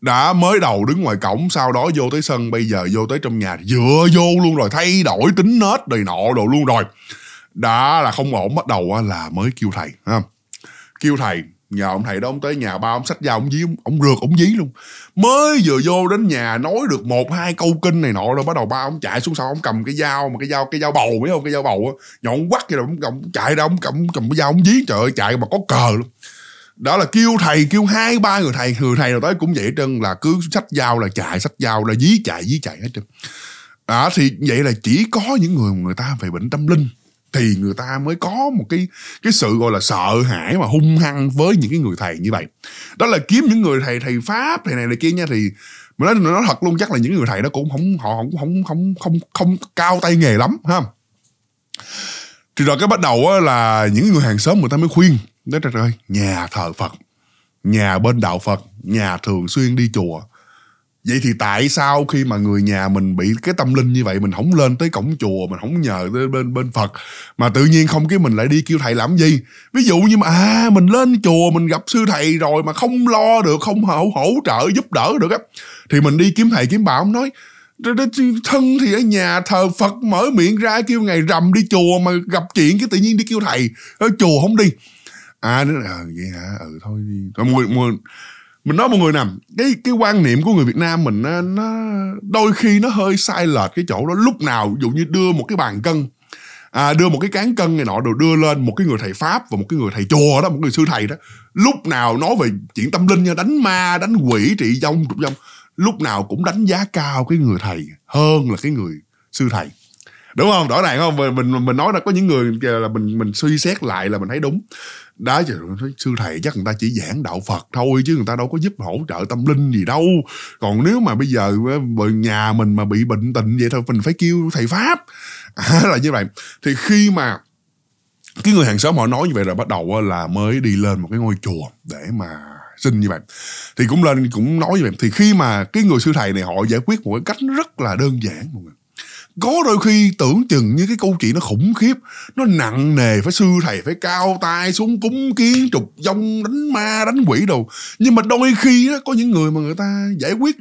[SPEAKER 1] đã mới đầu đứng ngoài cổng sau đó vô tới sân bây giờ vô tới trong nhà dựa vô luôn rồi thay đổi tính nết đầy nọ đồ luôn rồi đã là không ổn bắt đầu là mới kêu thầy không kêu thầy nhờ ông thầy đó ông tới nhà ba ông sách vào ông dí ông, ông rượt ông dí luôn mới vừa vô đến nhà nói được một hai câu kinh này nọ rồi bắt đầu ba ông chạy xuống sau ông cầm cái dao mà cái dao cái dao bầu biết không cái dao bầu á nhọn quắt vậy rồi ông, ông chạy ra ông cầm, cầm cái dao ông dí trời ơi chạy mà có cờ luôn đó là kêu thầy kêu hai ba người thầy người thầy nào tới cũng vậy hết trơn là cứ sách dao là chạy sách dao là dí chạy dí chạy hết trơn đó à, thì vậy là chỉ có những người người ta về bệnh tâm linh thì người ta mới có một cái cái sự gọi là sợ hãi mà hung hăng với những cái người thầy như vậy đó là kiếm những người thầy thầy pháp thầy này này kia nha thì mình nói, mình nói thật luôn chắc là những người thầy đó cũng không họ không không không không không cao tay nghề lắm ha thì rồi cái bắt đầu á, là những người hàng xóm người ta mới khuyên đó trời ơi nhà thờ phật nhà bên đạo phật nhà thường xuyên đi chùa vậy thì tại sao khi mà người nhà mình bị cái tâm linh như vậy mình không lên tới cổng chùa mình không nhờ tới bên bên phật mà tự nhiên không cái mình lại đi kêu thầy làm gì ví dụ như mà à mình lên chùa mình gặp sư thầy rồi mà không lo được không hỗ, hỗ trợ giúp đỡ được á thì mình đi kiếm thầy kiếm bảo ông nói thân thì ở nhà thờ phật mở miệng ra kêu ngày rằm đi chùa mà gặp chuyện cái tự nhiên đi kêu thầy ở chùa không đi à, à vậy hả ừ thôi đi thôi, mua, mua mình nói một người nằm cái cái quan niệm của người Việt Nam mình nó, nó đôi khi nó hơi sai lệch cái chỗ đó lúc nào ví dụ như đưa một cái bàn cân à, đưa một cái cán cân này nọ rồi đưa lên một cái người thầy pháp và một cái người thầy chùa đó một người sư thầy đó lúc nào nói về chuyện tâm linh nha đánh ma đánh quỷ trị dông trục dông lúc nào cũng đánh giá cao cái người thầy hơn là cái người sư thầy đúng không rõ ràng không mình mình mình nói là có những người là mình mình suy xét lại là mình thấy đúng đó chứ sư thầy chắc người ta chỉ giảng đạo phật thôi chứ người ta đâu có giúp hỗ trợ tâm linh gì đâu còn nếu mà bây giờ ờ, nhà mình mà bị bệnh tình vậy thôi mình phải kêu thầy pháp [LAUGHS] à, là như vậy thì khi mà cái người hàng xóm họ nói như vậy rồi bắt đầu ờ, là mới đi lên một cái ngôi chùa để mà xin như vậy thì cũng lên cũng nói như vậy thì khi mà cái người sư thầy này họ giải quyết một cái cách rất là đơn giản mọi người có đôi khi tưởng chừng như cái câu chuyện nó khủng khiếp nó nặng nề phải sư thầy phải cao tay xuống cúng kiến trục dông đánh ma đánh quỷ đồ nhưng mà đôi khi đó, có những người mà người ta giải quyết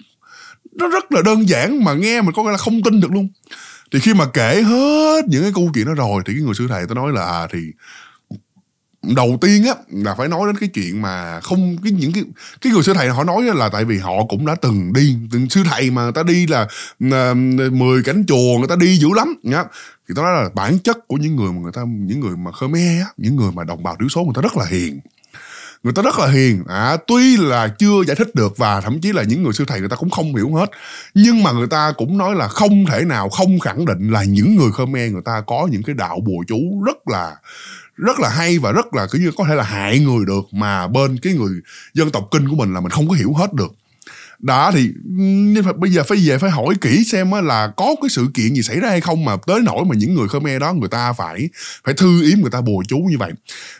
[SPEAKER 1] nó rất là đơn giản mà nghe mình có nghĩa là không tin được luôn thì khi mà kể hết những cái câu chuyện đó rồi thì cái người sư thầy tôi nói là à thì đầu tiên á là phải nói đến cái chuyện mà không cái những cái cái người sư thầy họ nói là tại vì họ cũng đã từng đi từng sư thầy mà người ta đi là à, mười cánh chùa người ta đi dữ lắm nhá thì đó là bản chất của những người mà người ta những người mà khmer á những người mà đồng bào thiểu số người ta rất là hiền người ta rất là hiền à, tuy là chưa giải thích được và thậm chí là những người sư thầy người ta cũng không hiểu hết nhưng mà người ta cũng nói là không thể nào không khẳng định là những người khmer người ta có những cái đạo bùa chú rất là rất là hay và rất là kiểu như có thể là hại người được mà bên cái người dân tộc kinh của mình là mình không có hiểu hết được đó thì nhưng mà bây giờ phải về phải hỏi kỹ xem á là có cái sự kiện gì xảy ra hay không mà tới nổi mà những người Khmer đó người ta phải phải thư yếm người ta bùa chú như vậy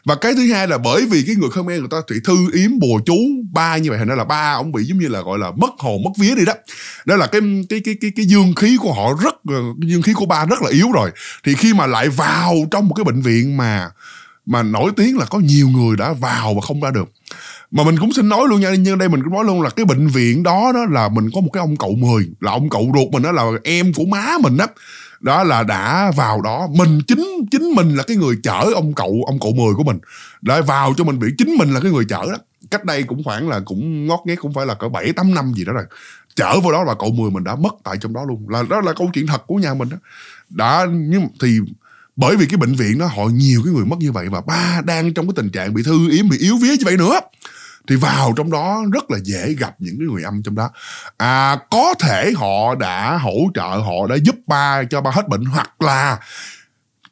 [SPEAKER 1] và cái thứ hai là bởi vì cái người Khmer người ta thì thư yếm bùa chú ba như vậy thành ra là ba ông bị giống như là gọi là mất hồn mất vía đi đó đó là cái cái cái cái, cái dương khí của họ rất ờ, dương khí của ba rất là yếu rồi thì khi mà lại vào trong một cái bệnh viện mà mà nổi tiếng là có nhiều người đã vào và không ra được mà mình cũng xin nói luôn nha nhưng đây mình cũng nói luôn là cái bệnh viện đó đó là mình có một cái ông cậu mười là ông cậu ruột mình đó là em của má mình á đó. đó là đã vào đó mình chính chính mình là cái người chở ông cậu ông cậu mười của mình để vào cho mình bị chính mình là cái người chở đó cách đây cũng khoảng là cũng ngót nghét cũng phải là cỡ bảy tám năm gì đó rồi chở vào đó là cậu mười mình đã mất tại trong đó luôn là đó là câu chuyện thật của nhà mình đó đã nhưng thì bởi vì cái bệnh viện đó họ nhiều cái người mất như vậy và ba đang trong cái tình trạng bị thư yếm bị yếu vía như vậy nữa thì vào trong đó rất là dễ gặp những cái người âm trong đó à, có thể họ đã hỗ trợ họ đã giúp ba cho ba hết bệnh hoặc là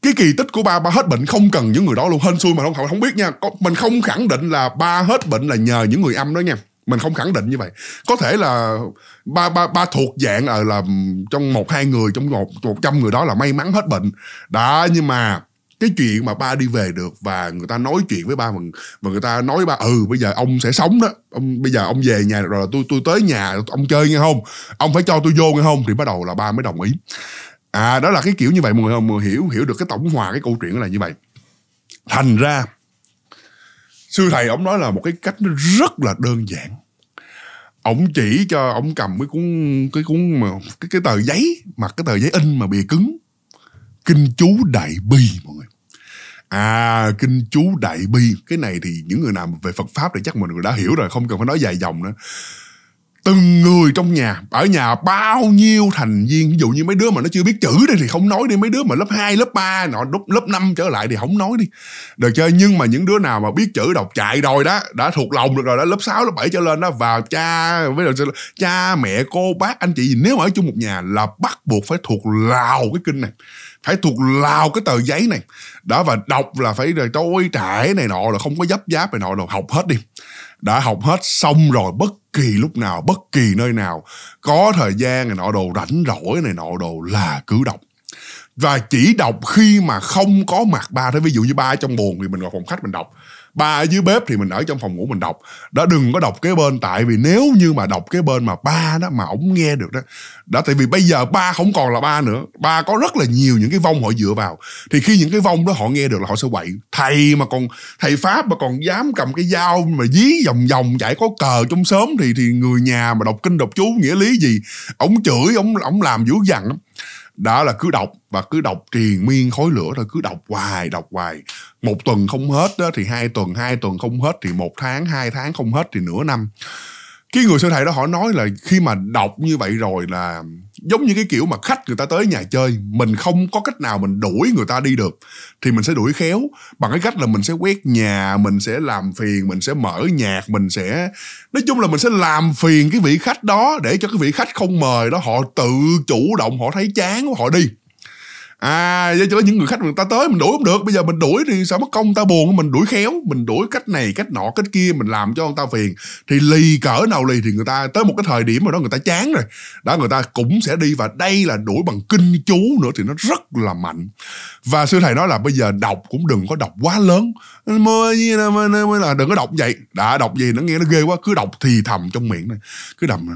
[SPEAKER 1] cái kỳ tích của ba ba hết bệnh không cần những người đó luôn hên xui mà không không biết nha mình không khẳng định là ba hết bệnh là nhờ những người âm đó nha mình không khẳng định như vậy có thể là ba ba ba thuộc dạng ở à, là trong một hai người trong một một trăm người đó là may mắn hết bệnh đó nhưng mà cái chuyện mà ba đi về được và người ta nói chuyện với ba mình và người ta nói với ba ừ bây giờ ông sẽ sống đó ông bây giờ ông về nhà rồi là tôi tôi tới nhà ông chơi nghe không ông phải cho tôi vô nghe không thì bắt đầu là ba mới đồng ý à đó là cái kiểu như vậy mọi người mọi người hiểu hiểu được cái tổng hòa cái câu chuyện là như vậy thành ra sư thầy ông nói là một cái cách nó rất là đơn giản ổng chỉ cho ổng cầm cái cuốn cái cuốn mà cái cái tờ giấy mà cái tờ giấy in mà bìa cứng kinh chú đại bi mọi người à kinh chú đại bi cái này thì những người nào về phật pháp thì chắc mình đã hiểu rồi không cần phải nói dài dòng nữa từng người trong nhà ở nhà bao nhiêu thành viên ví dụ như mấy đứa mà nó chưa biết chữ đây thì không nói đi mấy đứa mà lớp 2, lớp 3 nọ lớp lớp năm trở lại thì không nói đi được chơi nhưng mà những đứa nào mà biết chữ đọc chạy rồi đó đã thuộc lòng được rồi đó lớp 6, lớp 7 trở lên đó vào cha với đầu cha mẹ cô bác anh chị gì nếu mà ở chung một nhà là bắt buộc phải thuộc lào cái kinh này phải thuộc lào cái tờ giấy này đó và đọc là phải rồi trôi trải này nọ là không có dấp giáp này nọ rồi học hết đi đã học hết xong rồi bất kỳ lúc nào bất kỳ nơi nào có thời gian này nọ đồ rảnh rỗi này nọ đồ là cứ đọc và chỉ đọc khi mà không có mặt ba thế ví dụ như ba trong buồn thì mình ngồi phòng khách mình đọc ba ở dưới bếp thì mình ở trong phòng ngủ mình đọc đó đừng có đọc kế bên tại vì nếu như mà đọc kế bên mà ba đó mà ổng nghe được đó đó tại vì bây giờ ba không còn là ba nữa ba có rất là nhiều những cái vong họ dựa vào thì khi những cái vong đó họ nghe được là họ sẽ quậy thầy mà còn thầy pháp mà còn dám cầm cái dao mà dí vòng vòng chạy có cờ trong sớm thì thì người nhà mà đọc kinh đọc chú nghĩa lý gì ổng chửi ổng ổng làm dữ dằn lắm đó là cứ đọc và cứ đọc triền miên khối lửa thôi cứ đọc hoài đọc hoài một tuần không hết đó, thì hai tuần hai tuần không hết thì một tháng hai tháng không hết thì nửa năm cái người siêu thị đó họ nói là khi mà đọc như vậy rồi là giống như cái kiểu mà khách người ta tới nhà chơi mình không có cách nào mình đuổi người ta đi được thì mình sẽ đuổi khéo bằng cái cách là mình sẽ quét nhà mình sẽ làm phiền mình sẽ mở nhạc mình sẽ nói chung là mình sẽ làm phiền cái vị khách đó để cho cái vị khách không mời đó họ tự chủ động họ thấy chán họ đi à do cho những người khách người ta tới mình đuổi không được bây giờ mình đuổi thì sao mất công người ta buồn mình đuổi khéo mình đuổi cách này cách nọ cách kia mình làm cho người ta phiền thì lì cỡ nào lì thì người ta tới một cái thời điểm mà đó người ta chán rồi đó người ta cũng sẽ đi và đây là đuổi bằng kinh chú nữa thì nó rất là mạnh và sư thầy nói là bây giờ đọc cũng đừng có đọc quá lớn mới là đừng có đọc vậy đã đọc gì nó nghe nó ghê quá cứ đọc thì thầm trong miệng này cứ đầm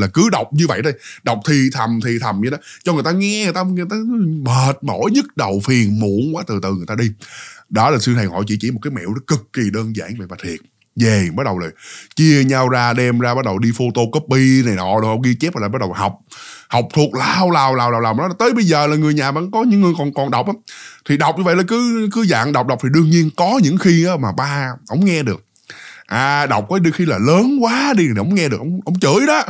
[SPEAKER 1] là cứ đọc như vậy đây đọc thì thầm thì thầm vậy đó cho người ta nghe người ta người ta mệt mỏi nhức đầu phiền muộn quá từ từ người ta đi đó là sư thầy họ chỉ chỉ một cái mẹo nó cực kỳ đơn giản về bà thiệt về bắt đầu là chia nhau ra đem ra bắt đầu đi photocopy này nọ rồi ghi chép rồi lại bắt đầu học học thuộc lao lao lao lao lao đó tới bây giờ là người nhà vẫn có những người còn còn đọc á thì đọc như vậy là cứ cứ dạng đọc đọc thì đương nhiên có những khi á mà ba ổng nghe được à đọc có đôi khi là lớn quá đi thì ổng nghe được ổng ổng chửi đó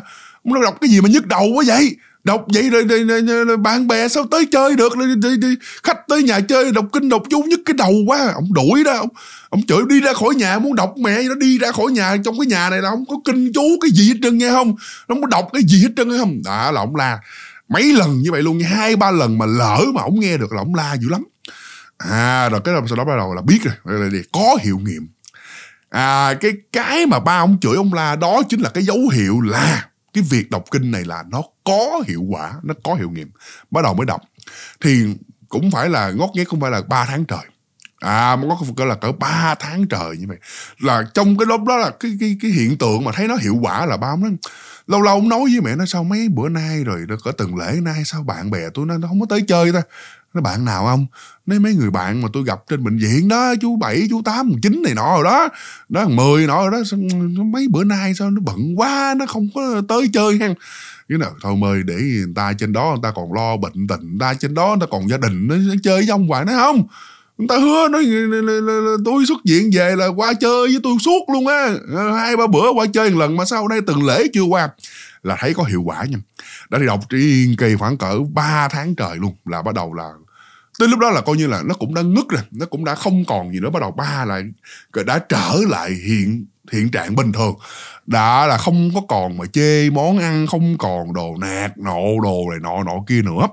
[SPEAKER 1] ông đọc cái gì mà nhức đầu quá vậy đọc vậy rồi, rồi, rồi, rồi, rồi bạn bè sao tới chơi được rồi, rồi, rồi, khách tới nhà chơi đọc kinh đọc chú nhức cái đầu quá ông đuổi đó ông, ông chửi đi ra khỏi nhà muốn đọc mẹ nó đi ra khỏi nhà trong cái nhà này là ông có kinh chú cái gì hết trơn nghe không nó có đọc cái gì hết trơn nghe không đó là ông la mấy lần như vậy luôn hai ba lần mà lỡ mà ông nghe được là ông la dữ lắm à rồi cái sau đó bắt đầu là biết rồi, rồi, rồi có hiệu nghiệm à cái cái mà ba ông chửi ông la đó chính là cái dấu hiệu là cái việc đọc kinh này là nó có hiệu quả nó có hiệu nghiệm bắt đầu mới đọc thì cũng phải là ngót nghét không phải là 3 tháng trời à ngót nghét là cỡ 3 tháng trời như vậy là trong cái lúc đó là cái cái cái hiện tượng mà thấy nó hiệu quả là ba ông nói lâu lâu ông nói với mẹ nó sao mấy bữa nay rồi nó có từng lễ nay sao bạn bè tôi nó, nó không có tới chơi ta nó bạn nào không nói mấy người bạn mà tôi gặp trên bệnh viện đó chú bảy chú tám chín này nọ rồi đó đó mười nọ rồi đó sao, mấy bữa nay sao nó bận quá nó không có tới chơi ha cái nào thôi mời để người ta trên đó người ta còn lo bệnh tình người ta trên đó người ta còn gia đình nó chơi với ông hoài nó không người ta hứa nói tôi xuất viện về là qua chơi với tôi suốt luôn á hai ba bữa qua chơi một lần mà sau đây từng lễ chưa qua là thấy có hiệu quả nha đã đi đọc triền kỳ khoảng cỡ 3 tháng trời luôn là bắt đầu là tới lúc đó là coi như là nó cũng đã ngất rồi nó cũng đã không còn gì nữa bắt đầu ba lại đã trở lại hiện hiện trạng bình thường đã là không có còn mà chê món ăn không còn đồ nạt nộ đồ này nọ nọ kia nữa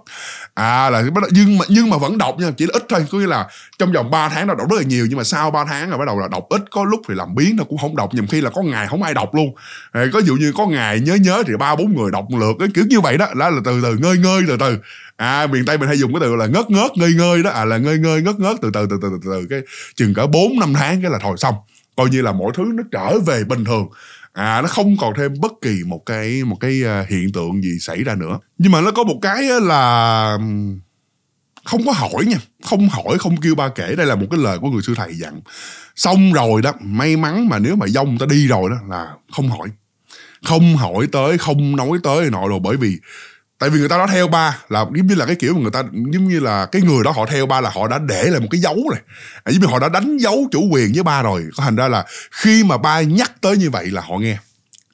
[SPEAKER 1] à là nhưng mà nhưng mà vẫn đọc nha chỉ là ít thôi có nghĩa là trong vòng 3 tháng đã đọc rất là nhiều nhưng mà sau 3 tháng là bắt đầu là đọc ít có lúc thì làm biến nó cũng không đọc nhầm khi là có ngày không ai đọc luôn à, có dụ như có ngày nhớ nhớ thì ba bốn người đọc một lượt cái kiểu như vậy đó là, là từ từ ngơi ngơi từ từ à miền tây mình hay dùng cái từ là ngớt ngớt ngơi ngơi đó à là ngơi ngơi ngớt ngớt từ từ từ từ từ, từ, từ cái chừng cỡ bốn năm tháng cái là thôi xong coi như là mọi thứ nó trở về bình thường à nó không còn thêm bất kỳ một cái một cái à, hiện tượng gì xảy ra nữa nhưng mà nó có một cái là không có hỏi nha không hỏi không kêu ba kể đây là một cái lời của người sư thầy dặn xong rồi đó may mắn mà nếu mà dông ta đi rồi đó là không hỏi không hỏi tới không nói tới nọ rồi bởi vì tại vì người ta đã theo ba là giống như là cái kiểu mà người ta giống như là cái người đó họ theo ba là họ đã để lại một cái dấu này à, giống như họ đã đánh dấu chủ quyền với ba rồi có thành ra là khi mà ba nhắc tới như vậy là họ nghe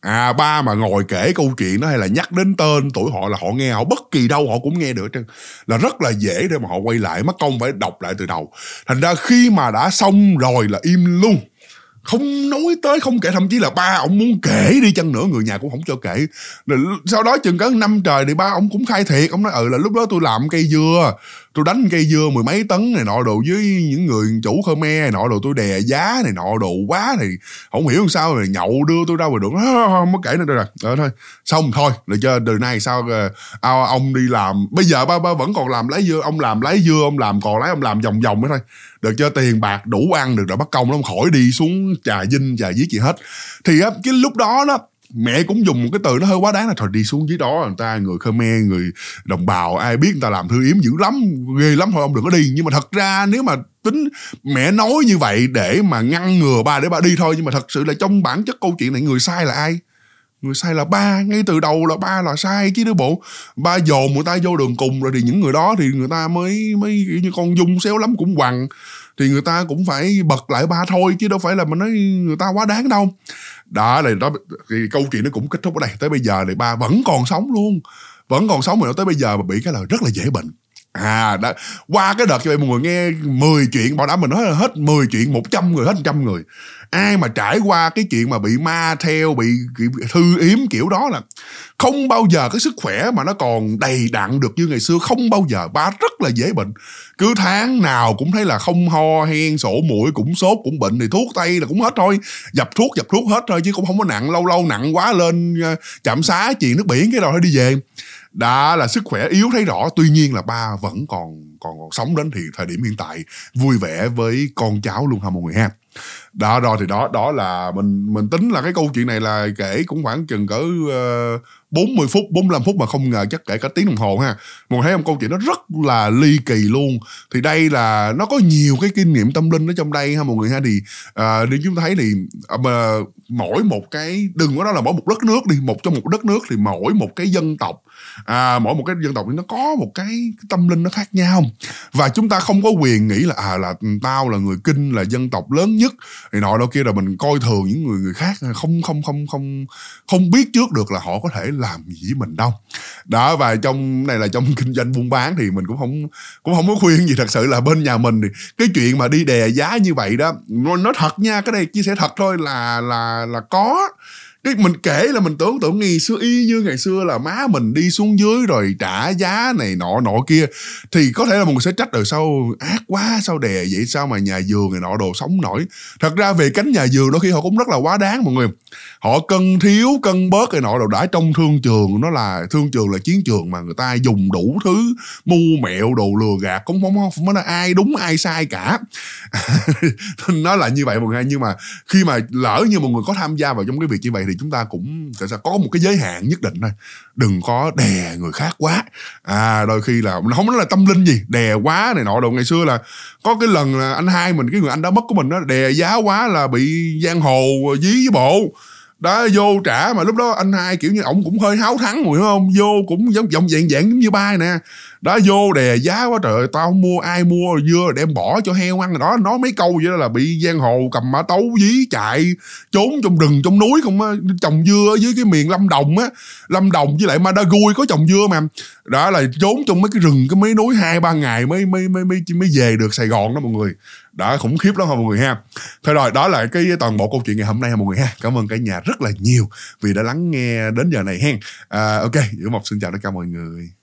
[SPEAKER 1] à ba mà ngồi kể câu chuyện đó hay là nhắc đến tên tuổi họ là họ nghe họ bất kỳ đâu họ cũng nghe được chứ là rất là dễ để mà họ quay lại mất công phải đọc lại từ đầu thành ra khi mà đã xong rồi là im luôn không nói tới không kể thậm chí là ba ông muốn kể đi chăng nữa người nhà cũng không cho kể sau đó chừng có năm trời thì ba ông cũng khai thiệt ông nói ừ là lúc đó tôi làm cây dừa tôi đánh cây dưa mười mấy tấn này nọ đồ với những người chủ khmer này nọ đồ tôi đè giá này nọ đồ quá thì không hiểu làm sao rồi nhậu đưa tôi ra ngoài đường không có kể nữa rồi đó thôi xong thôi rồi cho đời này sao à, ông đi làm bây giờ ba, ba vẫn còn làm lấy dưa ông làm lấy dưa ông làm còn lấy ông làm vòng vòng mới thôi được cho tiền bạc đủ ăn được rồi bắt công nó khỏi đi xuống trà vinh trà giết chị hết thì á, cái lúc đó đó mẹ cũng dùng một cái từ nó hơi quá đáng là trời đi xuống dưới đó người ta người khmer người đồng bào ai biết người ta làm thư yếm dữ lắm ghê lắm thôi ông đừng có đi nhưng mà thật ra nếu mà tính mẹ nói như vậy để mà ngăn ngừa ba để ba đi thôi nhưng mà thật sự là trong bản chất câu chuyện này người sai là ai người sai là ba ngay từ đầu là ba là sai chứ đứa bộ ba dồn người ta vô đường cùng rồi thì những người đó thì người ta mới mới như con dung xéo lắm cũng quằn thì người ta cũng phải bật lại ba thôi chứ đâu phải là mình nói người ta quá đáng đâu đó là đó thì câu chuyện nó cũng kết thúc ở đây tới bây giờ thì ba vẫn còn sống luôn vẫn còn sống mà nó tới bây giờ mà bị cái là rất là dễ bệnh à đã, qua cái đợt cho mọi người nghe 10 chuyện bảo đảm mình nói là hết 10 chuyện 100 người hết 100 người ai mà trải qua cái chuyện mà bị ma theo bị thư yếm kiểu đó là không bao giờ cái sức khỏe mà nó còn đầy đặn được như ngày xưa không bao giờ ba rất là dễ bệnh cứ tháng nào cũng thấy là không ho hen sổ mũi cũng sốt cũng bệnh thì thuốc tây là cũng hết thôi dập thuốc dập thuốc hết thôi chứ cũng không có nặng lâu lâu nặng quá lên ờ, chạm xá chuyện nước biển cái đầu đi về đã là sức khỏe yếu thấy rõ tuy nhiên là ba vẫn còn còn, còn sống đến thì thời điểm hiện tại vui vẻ với con cháu luôn ha mọi người ha đó rồi thì đó đó là mình mình tính là cái câu chuyện này là kể cũng khoảng chừng cỡ uh, ờ, 40 phút 45 phút mà không ngờ chắc kể cả tiếng đồng hồ ha một thấy không câu chuyện nó rất là ly kỳ luôn thì đây là nó có nhiều cái kinh nghiệm tâm linh ở trong đây ha mọi người ha thì ờ, uh, đi chúng ta thấy thì uh, mỗi một cái đừng có đó là mỗi một đất nước đi một trong một đất nước thì mỗi một cái dân tộc à, mỗi một cái dân tộc nó có một cái, tâm linh nó khác nhau và chúng ta không có quyền nghĩ là à là tao là người kinh là dân tộc lớn nhất thì nọ đâu kia là mình coi thường những người người khác không không không không không biết trước được là họ có thể làm gì với mình đâu đó và trong này là trong [LAUGHS] kinh doanh buôn bán thì mình cũng không cũng không có khuyên gì thật sự là bên nhà mình thì cái chuyện mà đi đè giá như vậy đó nó, nó thật nha cái đây chia sẻ thật thôi là là là có cái mình kể là mình tưởng tượng ngày xưa y như ngày xưa là má mình đi xuống dưới rồi trả giá này nọ nọ kia thì có thể là một người sẽ trách đời sau ác quá sao đè vậy sao mà nhà giường này nọ đồ sống nổi thật ra về cánh nhà giường đôi khi họ cũng rất là quá đáng mọi người họ cân thiếu cân bớt này nọ đồ đã trong thương trường nó là thương trường là chiến trường mà người ta dùng đủ thứ mưu mẹo đồ lừa gạt cũng không có không phải là ai đúng ai sai cả [LAUGHS] nó là như vậy mọi người nhưng mà khi mà lỡ như mọi người có tham gia vào trong cái việc như vậy thì thì chúng ta cũng sẽ có một cái giới hạn nhất định thôi đừng có đè người khác quá à đôi khi là không nói là tâm linh gì đè quá này nọ đồ ngày xưa là có cái lần là anh hai mình cái người anh đã mất của mình đó đè giá quá là bị giang hồ dí với bộ đó vô trả mà lúc đó anh hai kiểu như ổng cũng hơi háo thắng rồi đúng không vô cũng giống giọng dạng dạng giống như ba nè đó vô đè giá quá trời ơi tao không mua ai mua dưa đem bỏ cho heo ăn đó nói mấy câu vậy đó là bị giang hồ cầm mã tấu dí chạy trốn trong rừng trong núi không á trồng dưa ở dưới cái miền lâm đồng á lâm đồng với lại madagui có trồng dưa mà đó là trốn trong mấy cái rừng cái mấy núi hai ba ngày mới mới mới mới mới về được sài gòn đó mọi người đã khủng khiếp lắm hả mọi người ha thôi rồi đó là cái toàn bộ câu chuyện ngày hôm nay mọi người ha cảm ơn cả nhà rất là nhiều vì đã lắng nghe đến giờ này hen à, ok Dũng mộc xin chào tất cả mọi người